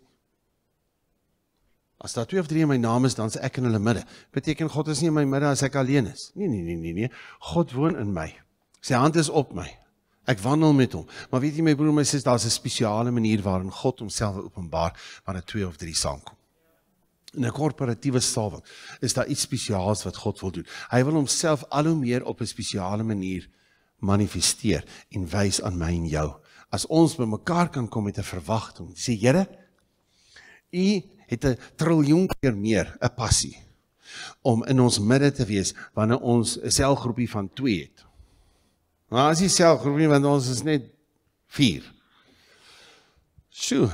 As daar twee of drie in my naam is, dan is ek in hulle midde. Beteken God is nie in my midde as ek alleen is. Nee, nee, nee, nee, nee. God woon in my. Sy hand is op my. Ek wandel met hom. Maar weet jy my broer, my sussie, daar's 'n spesiale manier waarin God homself openbaar wanneer twee of drie saamkom. In 'n korporatiewe salwing is daar iets spesiaals wat God wil doen. Hy wil homself al hoe meer op 'n spesiale manier manifesteer en wys aan my en jou. As ons by mekaar kan kom met 'n verwagting, sê Here, U het 'n triljoen keer meer 'n passie om in ons midde te wees wanneer ons 'n selgroepie van 2 het Maar as jy self groep nie want ons is net 4. Sjoe.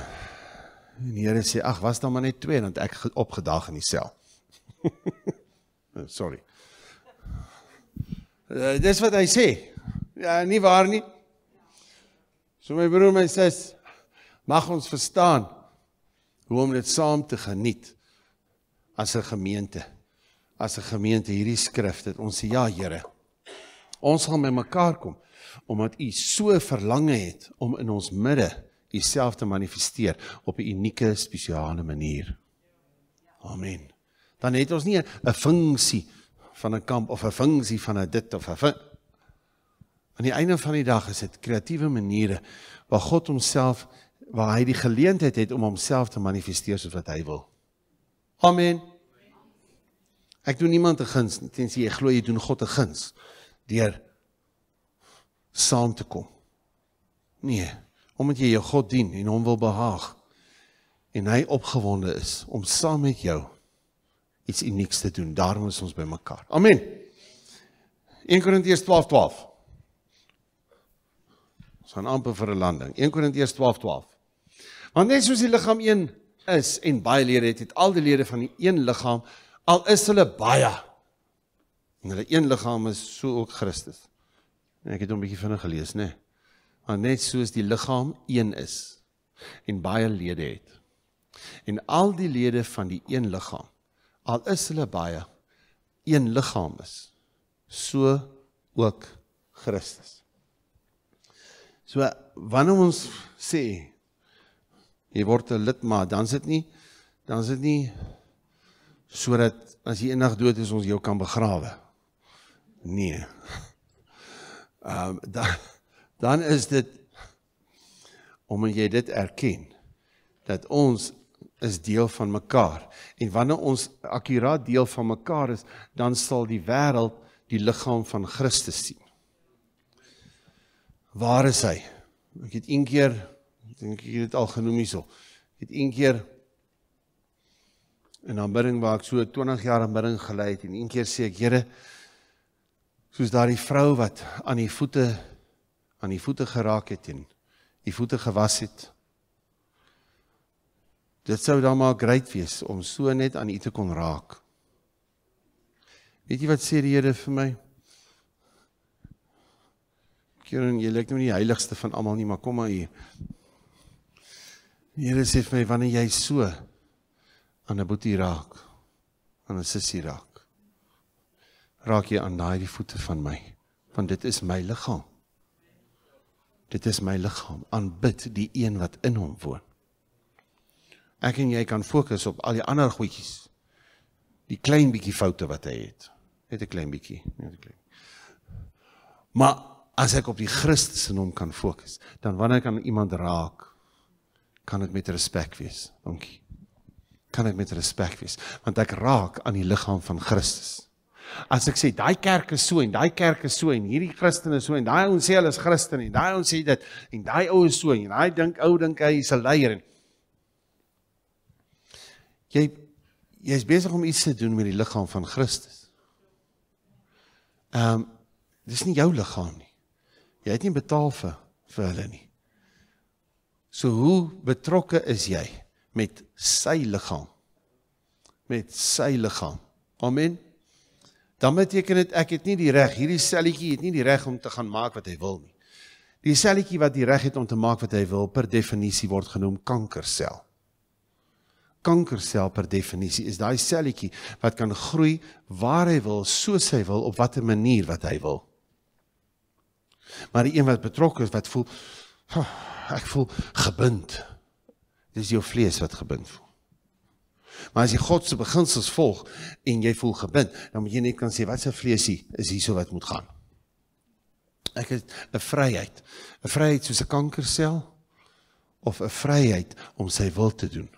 En die Here sê ag, was dan maar net 2 want ek opgedag in die sel. Sorry. Uh, dis wat hy sê. Ja, nie waar nie. So my broer, my sis, mag ons verstaan hoe om dit saam te geniet as 'n gemeente. As 'n gemeente hierdie skrif dat ons sê ja, Here, Ons sal by mekaar kom omdat u so verlang het om in ons midde uself te manifesteer op 'n unieke, spesiale manier. Amen. Dan het ons nie 'n funksie van 'n kamp of 'n funksie van 'n dit of 'n fun. Aan die einde van die dag is dit kreatiewe maniere waar God homself waar hy die geleentheid het om homself te manifesteer soos wat hy wil. Amen. Ek doen niemand 'n guns tensy jy glo jy doen God 'n guns deur saam te kom. Nee, omdat jy jou God dien en hom wil behaag en hy opgewonde is om saam met jou iets unieks te doen. Daarom is ons bymekaar. Amen. 1 Korintiërs 12:12. Ons gaan amper vir 'n landing. 1 Korintiërs 12:12. Want net soos die liggaam een is en baie lede het, het al die lede van die een liggaam al is hulle baie En hulle een liggaam is so ook Christus. En ek het hom 'n bietjie vinnig gelees, né? Nee. Maar net soos die liggaam een is en baie lede het. En al die lede van die een liggaam, al is hulle baie, een liggaam is, so ook Christus. So wanneer ons sê jy word 'n lidmaat, dan sit nie dan sit nie sodat as jy eendag dood is ons jou kan begrawe nee. Ehm um, dan dan is dit om jy dit erken dat ons is deel van mekaar en wanneer ons akuraat deel van mekaar is, dan sal die wêreld die liggaam van Christus sien. Waar is hy? Ek het een keer dink ek dit al genoem hyso. Ek het een keer in aanbidding waar ek so 20 jaar aanbidding gelei het en een keer sê ek Here soos daardie vrou wat aan die voete aan die voete geraak het en die voete gewas het. Dit sou dan maar groot wees om so net aan U te kon raak. Weet jy wat sê die Here vir my? Kieran, jy lyk nou nie die heiligste van almal nie, maar kom maar hier. Die Here sê vir my wanneer jy so aan 'n boetie raak, aan 'n sussie raak, raak jy aan daai voete van my want dit is my liggaam dit is my liggaam aanbid die een wat in hom woon ek en jy kan fokus op al die ander goedjies die klein bietjie foute wat hy het net 'n klein bietjie net 'n klein maar as ek op die Christus in hom kan fokus dan wanneer kan iemand raak kan dit met respek wees dankie kan ek met respek wees want ek raak aan die liggaam van Christus As ek sê daai kerk is so en daai kerk is so en hierdie Christen is so en daai ouens sê hulle is Christen en daai ouens sê dit en daai ou is so en hy dink ou dink hy is 'n leier en jy jy's besig om iets te doen met die liggaam van Christus. Ehm um, dis nie jou liggaam nie. Jy het nie betaal vir vir hulle nie. So hoe betrokke is jy met sy liggaam? Met sy liggaam. Amen dan beteken dit ek het nie die reg hierdie selletjie het nie die reg om te gaan maak wat hy wil nie. Die selletjie wat die reg het om te maak wat hy wil per definisie word genoem kankersel. Kankersel per definisie is daai selletjie wat kan groei waar hy wil, soos hy wil, op watter manier wat hy wil. Maar die een wat betrokke is wat voel ek voel gebind. Dis jou vlees wat gebind voel. Maar as jy God se beginsels volg en jy voel gebind, dan moet jy net kan sê wat se vleesie is hier so wat moet gaan. Ek het 'n vryheid. 'n Vryheid soos 'n kankersel of 'n vryheid om sy wil te doen.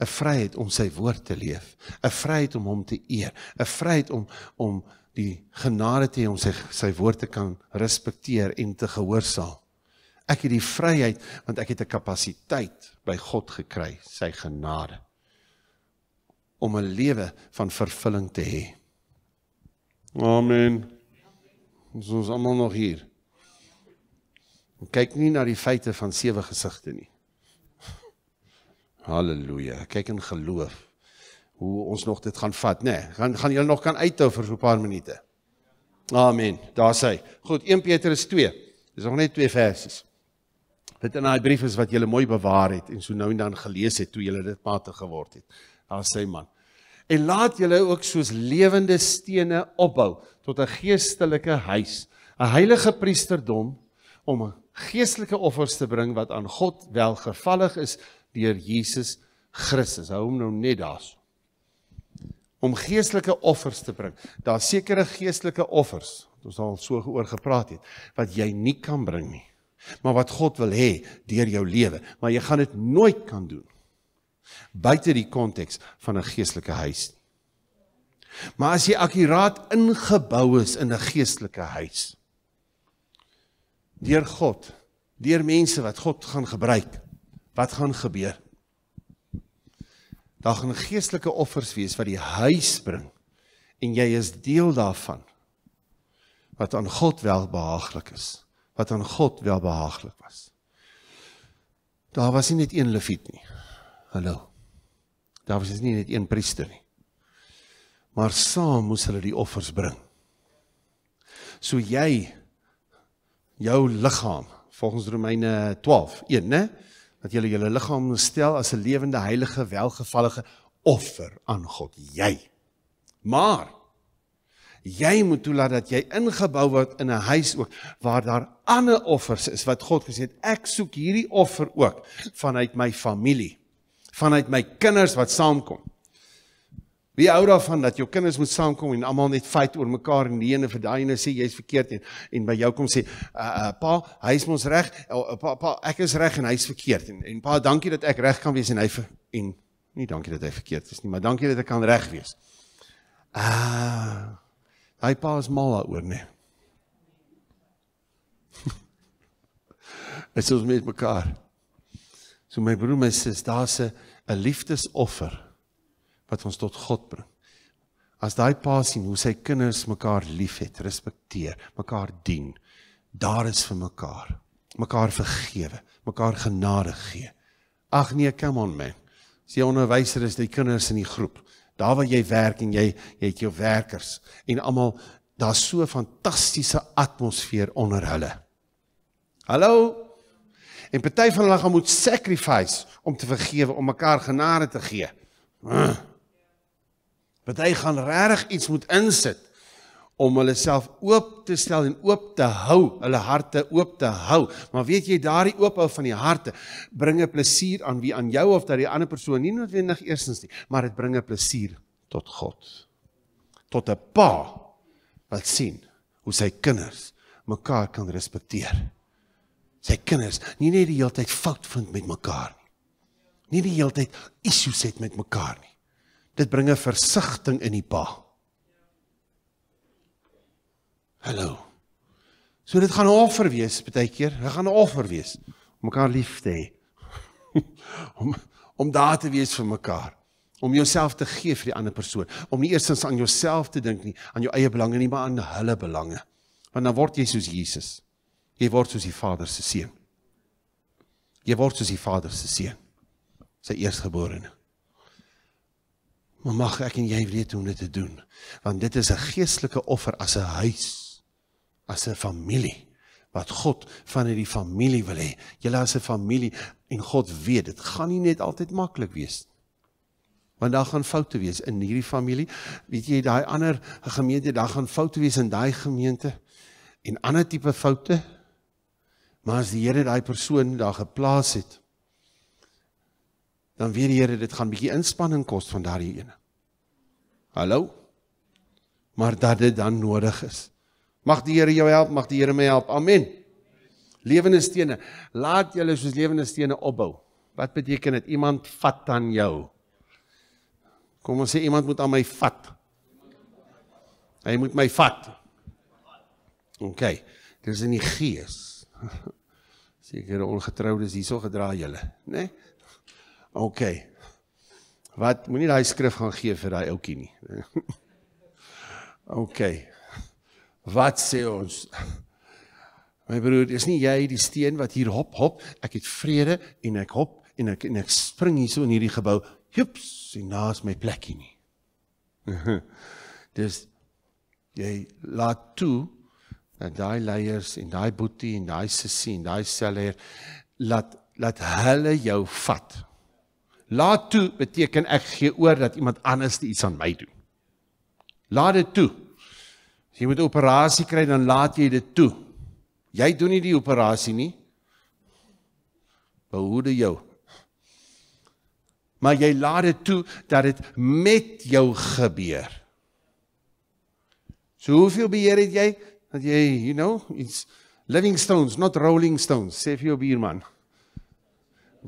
'n Vryheid om sy woord te leef, 'n vryheid om hom te eer, 'n vryheid om om die genade te hê om sy sy woord te kan respekteer en te gehoorsaam. Ek het die vryheid want ek het 'n kapasiteit by God gekry, sy genade om 'n lewe van vervulling te hê. Amen. Ons is almal nog hier. En kyk nie na die feite van sewe gesigte nie. Halleluja. Kyk in geloof hoe ons nog dit gaan vat, né? Nee, gaan gaan julle nog kan uithou vir so 'n paar minute. Amen. Daar sê. Goed, 1 Petrus 2. Dis nog net twee verse. Dit in daai brief is wat jy mooi bewaar het en so nou en dan gelees het toe jy dit matig geword het. Dan sê man: "En laat julle ook soos lewende stene opbou tot 'n geestelike huis, 'n heilige priesterdom om geestelike offers te bring wat aan God welgevallig is deur Jesus Christus." Hou hom nou net daar om geestelike offers te bring. Daar sekerre geestelike offers wat ons al so oor gepraat het wat jy nie kan bring nie. Maar wat God wil hê deur jou lewe, maar jy gaan dit nooit kan doen buite die konteks van 'n geestelike huis. Maar as jy akuraat ingebou is in 'n geestelike huis deur God, deur mense wat God gaan gebruik, wat gaan gebeur? Daar gaan geestelike offers wees wat die huis bring en jy is deel daarvan wat aan God wel behaaglik is, wat aan God wel behaaglik was. Daar was nie net een leviet nie. Hallo. Dawid is nie net een priester nie. Maar saam moes hulle die offers bring. So jy jou liggaam volgens Romeine 12:1, né, dat jy jou liggaam stel as 'n lewende heilige welgevallige offer aan God, jy. Maar jy moet toelaat dat jy ingebou word in 'n huis ook waar daar ander offers is wat God gesê het, ek soek hierdie offer ook vanuit my familie vanuit my kinders wat saamkom. Wie hou daarvan dat jou kinders moet saamkom en almal net fight oor mekaar en die nee ene vir daai ene sê jy's verkeerd en en by jou kom sê uh, uh, pa, hy is mos reg, uh, pa pa ek is reg en hy's verkeerd en en pa dankie dat ek reg kan wees en hy vir, en nie dankie dat hy verkeerd is nie, maar dankie dat ek kan reg wees. Ah. Hy pa is mal daaroor, né? Nee. Dit is ons met mekaar. So my broer my sis, daar's 'n liefdesoffer wat ons tot God bring. As daai pa sien hoe sy kinders mekaar liefhet, respekteer, mekaar dien, daar is vir mekaar, mekaar vergewe, mekaar genade gee. Ag nee, come on man. As jy onderwyser is, jy kinders in die groep. Daar waar jy werk en jy jy het jou werkers en almal daar's so 'n fantastiese atmosfeer onder hulle. Hallo, En party van hulle gaan moet sacrifice om te vergewe, om mekaar genade te gee. Ah. Party gaan regtig iets moet insit om hulle self oop te stel en oop te hou, hulle harte oop te hou. Maar weet jy, daardie oophou van die harte bring 'n plesier aan wie aan jou of dat die ander persoon nie noodwendig eersins nie, maar dit bring 'n plesier tot God. Tot 'n pa wat sien hoe sy kinders mekaar kan respekteer sy kinders nie net die hele tyd fout vind met mekaar nie. Nie die hele tyd issues het met mekaar nie. Dit bring 'n versigtiging in die pa. Hallo. So dit gaan 'n offer wees baie keer. Dit gaan 'n offer wees om mekaar lief te hê. om om daar te wees vir mekaar, om jouself te gee vir die ander persoon, om nie eersins aan jouself te dink nie, aan jou eie belange nie, maar aan hulle belange. Want dan word jy soos Jesus. Jy word soos die Vader se seun. Jy word soos die Vader se seun. Sy eerstgeborene. Maar mag ek en jy weet hoe om dit te doen, want dit is 'n geestelike offer as 'n huis, as 'n familie wat God van uit die familie wil hê. Julle as 'n familie en God weet, dit gaan nie net altyd maklik wees nie. Want daar gaan foute wees in hierdie familie. Weet jy, daai ander gemeente, daar gaan foute wees in daai gemeente en ander tipe foute Maar as die Here daai persoon daar geplaas het, dan weet die Here dit gaan bietjie inspanning kos van daardie ene. Hallo? Maar dat dit dan nodig is. Mag die Here jou help, mag die Here my help. Amen. Lewende stene, laat julle soos lewende stene opbou. Wat beteken dit? Iemand vat aan jou. Kom ons sê iemand moet aan my vat. Hy moet my vat. OK. Dit is in die gees. Sekere ongetroudes hierso gedra julle, né? Nee? OK. Wat moenie daai skrif gaan gee vir daai ouetjie nie. OK. Wat sê ons? My broer, is nie jy die steen wat hier hop hop, ek het vrede en ek hop en ek en ek spring hierso in hierdie gebou. Joeps, en naas my plekkie nie. Dis jy laat toe en daai leiers en daai boetie en daai sussie en daai seller laat laat hulle jou vat. Laat toe beteken ek gee oor dat iemand anders iets aan my doen. Laat dit toe. As jy moet 'n operasie kry dan laat jy dit toe. Jy doen nie die operasie nie. Behoede jou. Maar jy laat dit toe dat dit met jou gebeur. So hoeveel beheer het jy? 100% dat jy, you know, it's living stones, not rolling stones, sê vir jou buurman.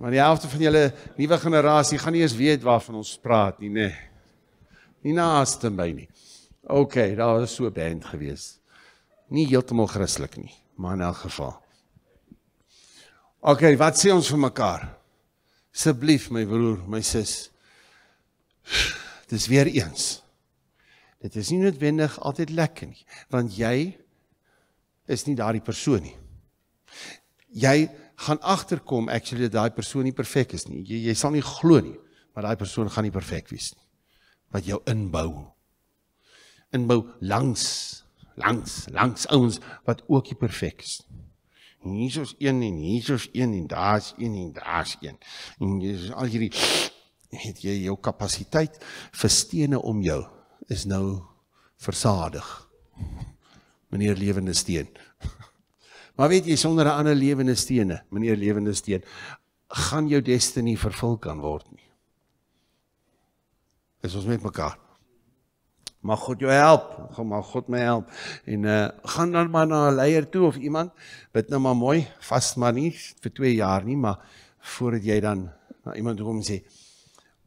Maar die helfte van julle nuwe generasie gaan nie eens weet waarvan ons praat nie, nê. Nee. Nie naaste by nie. OK, daar was so 'n band geweest. Nie heeltemal Christelik nie, maar in elk geval. OK, wat sê ons vir mekaar? Asseblief my broer, my sis. Dis weer eens. Dit is nie noodwendig altyd lekker nie, want jy is nie daardie persoon nie. Jy gaan agterkom actually dat daai persoon nie perfek is nie. Jy jy sal nie glo nie, maar daai persoon gaan nie perfek wees nie. Wat jou inbou. Inbou langs langs langs ouens wat ook nie perfek is. Jesus een en Jesus een en daar's een en daar's een. En Jesus al hierdie het jy jou kapasiteit vir stene om jou is nou versadig meneer lewende steen. maar weet jy sonder 'n ander lewende stene, meneer lewende steen, gaan jou destiny vervul kan word nie. Is ons met mekaar? Mag God jou help. Mag God my help. En uh gaan dan maar na 'n leier toe of iemand. Bid nou maar mooi, vas maar nie vir 2 jaar nie, maar voordat jy dan na iemand toe kom sê,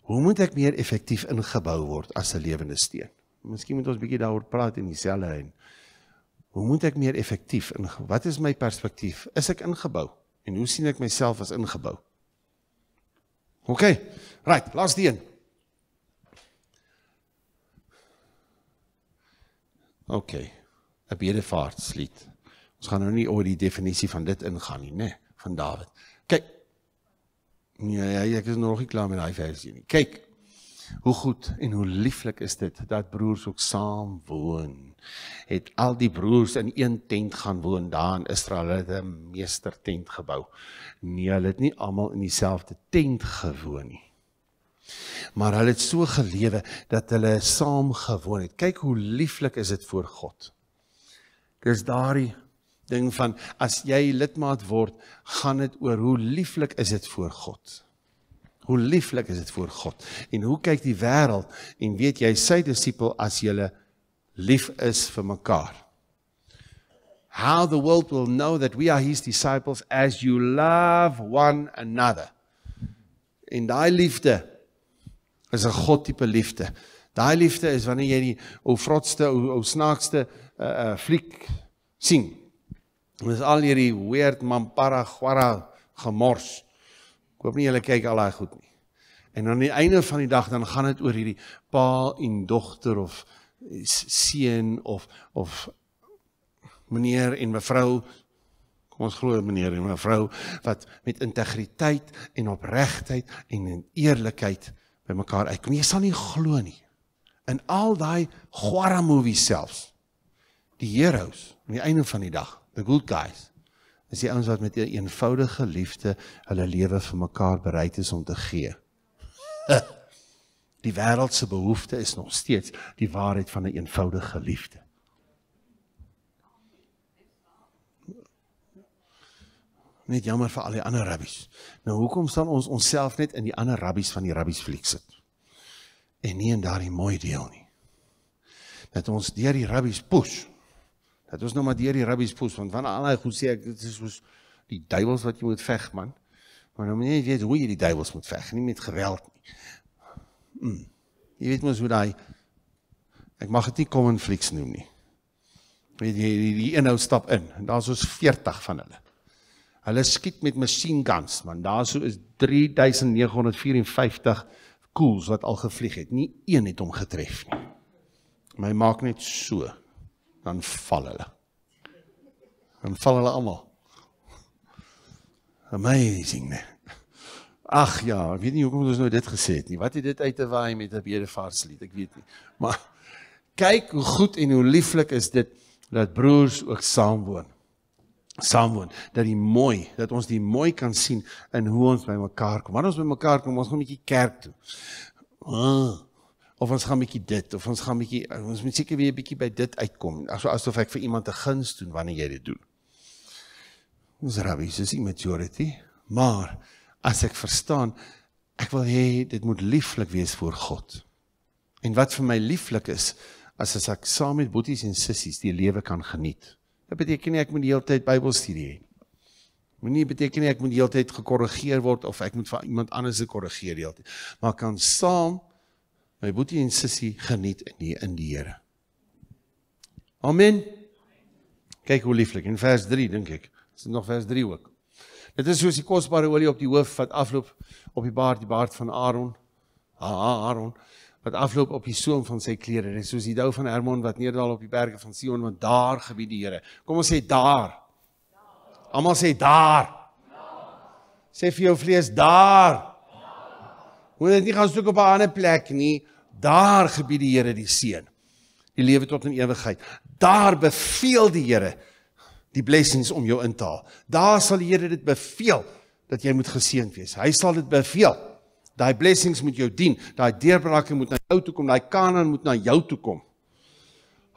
"Hoe moet ek meer effektief ingebou word as 'n lewende steen?" Miskien moet ons 'n bietjie daaroor praat in dieselfde en Hoe moet ek meer effektief in wat is my perspektief? Is ek ingebou? En hoe sien ek myself as ingebou? OK. Right, laaste een. OK. 'n Bedevaartslied. Ons gaan nou nie oor die definisie van dit ingaan nie, né, van Dawid. Kyk. Nee, ja, ek is nog nie klaar met daai versie nie. Kyk. Hoe goed en hoe lieflik is dit dat broers ook saam woon. Het al die broers in een tent gaan woon daar in Israel, hulle het 'n meester tent gebou. Nee, hulle het nie almal in dieselfde tent gewoon nie. Maar hulle het so gelewe dat hulle saam gewoon het. Kyk hoe lieflik is dit voor God. Dis daardie ding van as jy lidmaat word, gaan dit oor hoe lieflik is dit voor God. Hoe lieflik is dit voor God? En hoe kyk die wêreld en weet jy sy disipel as jy lief is vir mekaar? How the world will know that we are his disciples as you love one another. En daai liefde is 'n God tipe liefde. Daai liefde is wanneer jy die ou frotste ou ou snaakste uh uh fliek sien. Dit is al hierdie weird mampara guara gemors hoop nie julle kyk al daai goed nie. En aan die einde van die dag dan gaan dit oor hierdie pa en dogter of seun of of meneer en mevrou kom ons glo meneer en mevrou wat met integriteit en opregtheid en in eerlikheid by mekaar uitkom. Jy sal nie glo nie. In al daai guarra movies self die heroes aan die einde van die dag, the good guys is die ouens wat met 'n eenvoudige liefde hulle lewe vir mekaar bereid is om te gee. Die wêreld se behoefte is nog steeds die waarheid van 'n eenvoudige liefde. Net jammer vir al die ander rabbies. Nou hoekom staan ons onsself net in die ander rabbies van die rabbies fliek sit? En nie in daardie mooi deel nie. Dat ons deur die rabbies push Dat ja, ons nou maar deur die rubbies poes want van al daai goed sê ek dit is soos die duiwels wat jy moet veg man. Maar nou moet jy weet hoe jy die duiwels moet veg, nie met geweld nie. Mm. Jy weet mos hoe daai ek mag dit nie common flicks noem nie. Weet jy die, die inhoud stap in en daar's ons 40 van hulle. Hulle skiet met masjien guns man. Daarso is 3954 koels wat al gevlieg het. Nie een het hom getref nie. My maak net so dan val hulle. Dan val hulle almal. Amazing. Nee? Ag ja, ek weet nie hoekom ons nou dit gesê het nie. Wat het dit uit te waai met 'n bedevaartslied? Ek weet nie. Maar kyk hoe goed en hoe lieflik is dit dat broers ook saam woon. Saam woon. Dat die mooi, dat ons die mooi kan sien in hoe ons by mekaar kom. Wanneer ons by mekaar kom, ons gaan 'n bietjie kerk toe. Ah of ons gaan 'n bietjie dit of ons gaan 'n bietjie ons moet seker weer 'n bietjie by dit uitkom asof asof ek vir iemand 'n guns doen wanneer jy dit doen. Ons rabbis is immaturity, maar as ek verstaan, ek wil hê dit moet lieflik wees voor God. En wat vir my lieflik is, as as ek saam met boeties en sissies die lewe kan geniet. Dit beteken nie ek moet die hele tyd Bybelstudie hê. Moenie beteken nie ek moet die hele tyd gekorrigeer word of ek moet vir iemand anders se korrigeer die hele tyd. Maar kan saam my boetie en sussie geniet in die in die Here. Amen. Kyk hoe lieflik in vers 3 dink ek. Dit is nog vers 3 ook. Dit is soos die kosbare olie op die hoof wat afloop op die baard, die baard van Aaron. Aaron wat afloop op die soem van sy klere, net soos die dou van Hermon wat neerdal op die berge van Sion want daar gebied die Here. Kom ons sê daar. Almal sê daar. Sê vir jou vlees daar. daar hoor dit nie gaan soek op 'n ander plek nie. Daar gebied die Here die seën. Die lewe tot in ewigheid. Daar beveel die Here die blessings om jou in te haal. Daar sal die Here dit beveel dat jy moet geseën wees. Hy sal dit beveel. Daai blessings moet jou dien. Daai deurbrake moet na jou toe kom. Daai Kanaan moet na jou toe kom.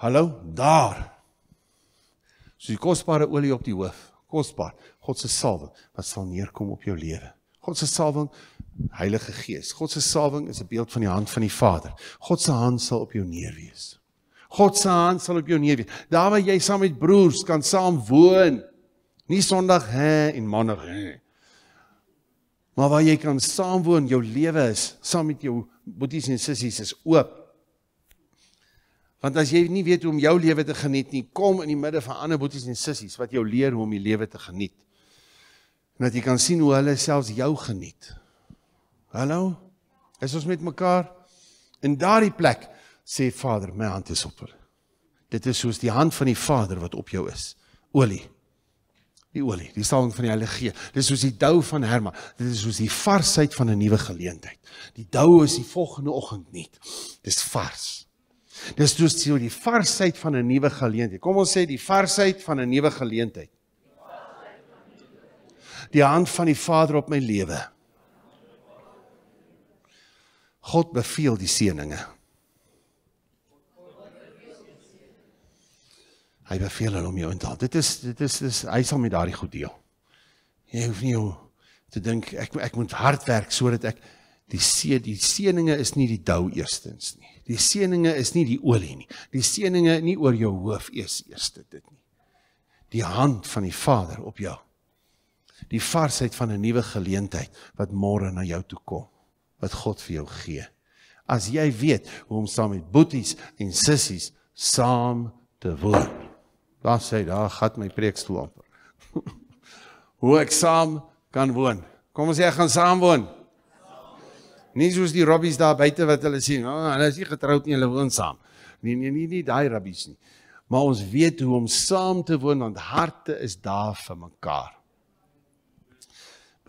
Hallo, daar. So die kosbare olie op die hoof. Kosbaar. God se salwing wat sal neerkom op jou lewe. God se salwing Heilige Gees. God se salwing is 'n beeld van die hand van die Vader. God se hand sal op jou neer wees. God se hand sal op jou neer wees. Daar waar jy saam met broers kan saam woon. Nie Sondag hè en Maandag hè. Maar waar jy kan saam woon, jou lewe is saam met jou boeties en sissies is oop. Want as jy nie weet hoe om jou lewe te geniet nie, kom in die midde van ander boeties en sissies wat jou leer hoe om die lewe te geniet. En dat jy kan sien hoe hulle selfs jou geniet. Hallo? Is ons met mekaar in daardie plek? Sê Vader, my hand is op hulle. Dit is soos die hand van die Vader wat op jou is. Olie. Die olie, die salwing van die Heilige Gees. Dit is soos die dou van Herma. Dit is soos die varsheid van 'n nuwe geleentheid. Die dou is die volgende oggend nuut. Dis vars. Dis soos die varsheid van 'n nuwe geleentheid. Kom ons sê die varsheid van 'n nuwe geleentheid. Die hand van die Vader op my lewe. God beveel die seëninge. Hy beveel hulle om jou in te haal. Dit is dit is dis hy sal met daardie goed deel. Jy hoef nie te dink ek ek moet hard werk sodat ek die see die seëninge is nie die dou eerstens nie. Die seëninge is nie die olie nie. Die seëninge nie oor jou hoof eers eerste dit nie. Die hand van die Vader op jou. Die varsheid van 'n nuwe geleentheid wat môre na jou toe kom wat God vir jou gee. As jy weet hoe om saam met boeties en sissies saam te woon. Daar sê daar gat my preekstoel amper. hoe ek saam kan woon. Kom ons sê ek gaan saam woon. Nie soos die rabbies daar buite wat hulle sien, oh, hulle is nie getroud nie, hulle woon saam. Nee nee nee nie daai rabbies nie. Maar ons weet hoe om saam te woon want harte is daar vir mekaar.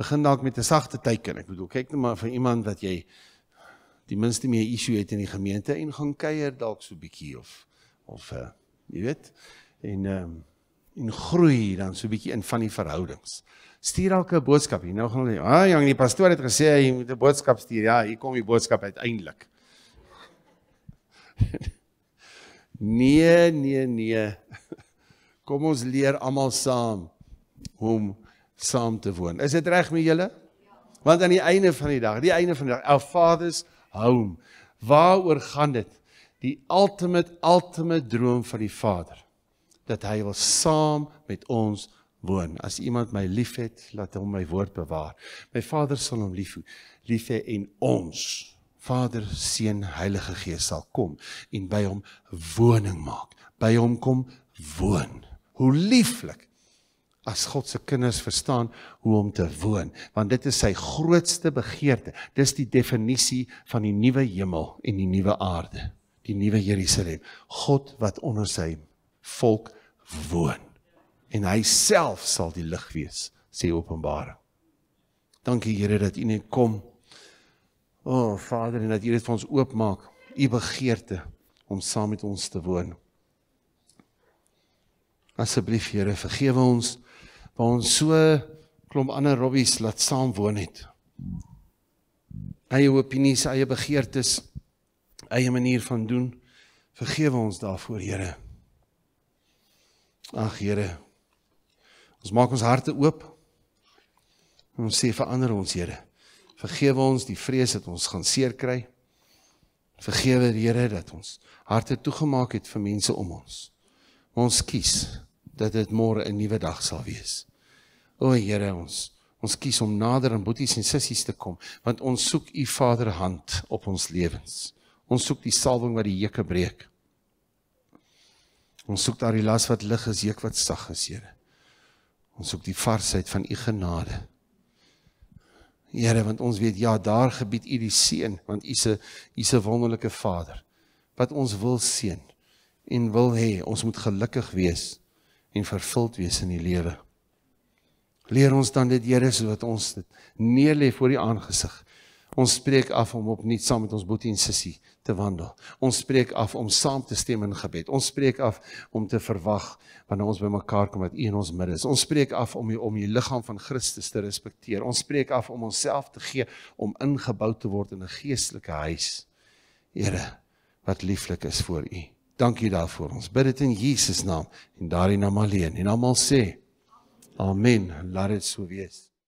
Begin dalk met 'n sagte teken. Ek bedoel, kyk net maar vir iemand wat jy die minste mee 'n issue het in die gemeente en gaan kuier dalk so 'n bietjie of of uh, jy weet en ehm um, en groei dan so 'n bietjie in van die verhoudings. Stuur dalk 'n boodskap hier. Nou gaan hulle, "Ag, jong, die pastoor het gesê jy moet 'n boodskap stuur." Ja, hier kom die boodskap uiteindelik. nee, nee, nee. Kom ons leer almal saam hoe om saam te woon. Is dit reg met julle? Want aan die einde van die dag, die einde van die dag, our father's home. Waaroor gaan dit? Die ultimate ultimate droom van die Vader dat hy wil saam met ons woon. As iemand my liefhet, laat hom my woord bewaar. My Vader sal hom lief hê, lief hê en ons Vader, Seun, Heilige Gees sal kom en by hom woning maak. By hom kom woon. Hoe lieflik as God se kinders verstaan hoe om te woon, want dit is sy grootste begeerte. Dis die definisie van die nuwe hemel en die nuwe aarde, die nuwe Jerusalem, God wat onder sy volk woon. En hy self sal die lig wees, sê Openbaring. Dankie Here dat U net kom. O oh, Vader, en dat U dit vir ons oopmaak, U begeerte om saam met ons te woon. Asseblief Here, vergewe ons waar ons so klomp ander robbies laat saamwoon het. Eie opinies, eie begeertes, eie manier van doen. Vergewe ons daarvoor, Here. Ag Here. Ons maak ons harte oop. Ons sê verander ons, Here. Vergewe ons die vrees dat ons gaan seer kry. Vergewe, Here, dat ons harte toegemaak het vir mense om ons. Ons kies dat dit môre 'n nuwe dag sal wees. O Here ons, ons kies om nader aan boeties en sissies te kom, want ons soek u Vader hand op ons lewens. Ons soek die salwing wat die hekke breek. Ons soek daardie las wat lig is, juk wat sag is, Here. Ons soek die varsheid van u genade. Here, want ons weet ja, daar gebied u die seën, want u se u se wonderlike Vader wat ons wil seën en wil hê ons moet gelukkig wees en vervuld wees in die lewe. Leer ons dan dit Here sodat ons dit neerlê voor U aangesig. Ons spreek af om opnuut saam met ons boetie en sussie te wandel. Ons spreek af om saam te stem in gebed. Ons spreek af om te verwag wanneer ons bymekaar kom dat U in ons midde is. Ons spreek af om U om U liggaam van Christus te respekteer. Ons spreek af om onsself te gee om ingebou te word in 'n geestelike huis. Here, wat lieflik is vir U. Dankie daarvoor. Ons bid dit in Jesus naam en daarin naam alleen. En almal sê: Amen. Laat dit so wees.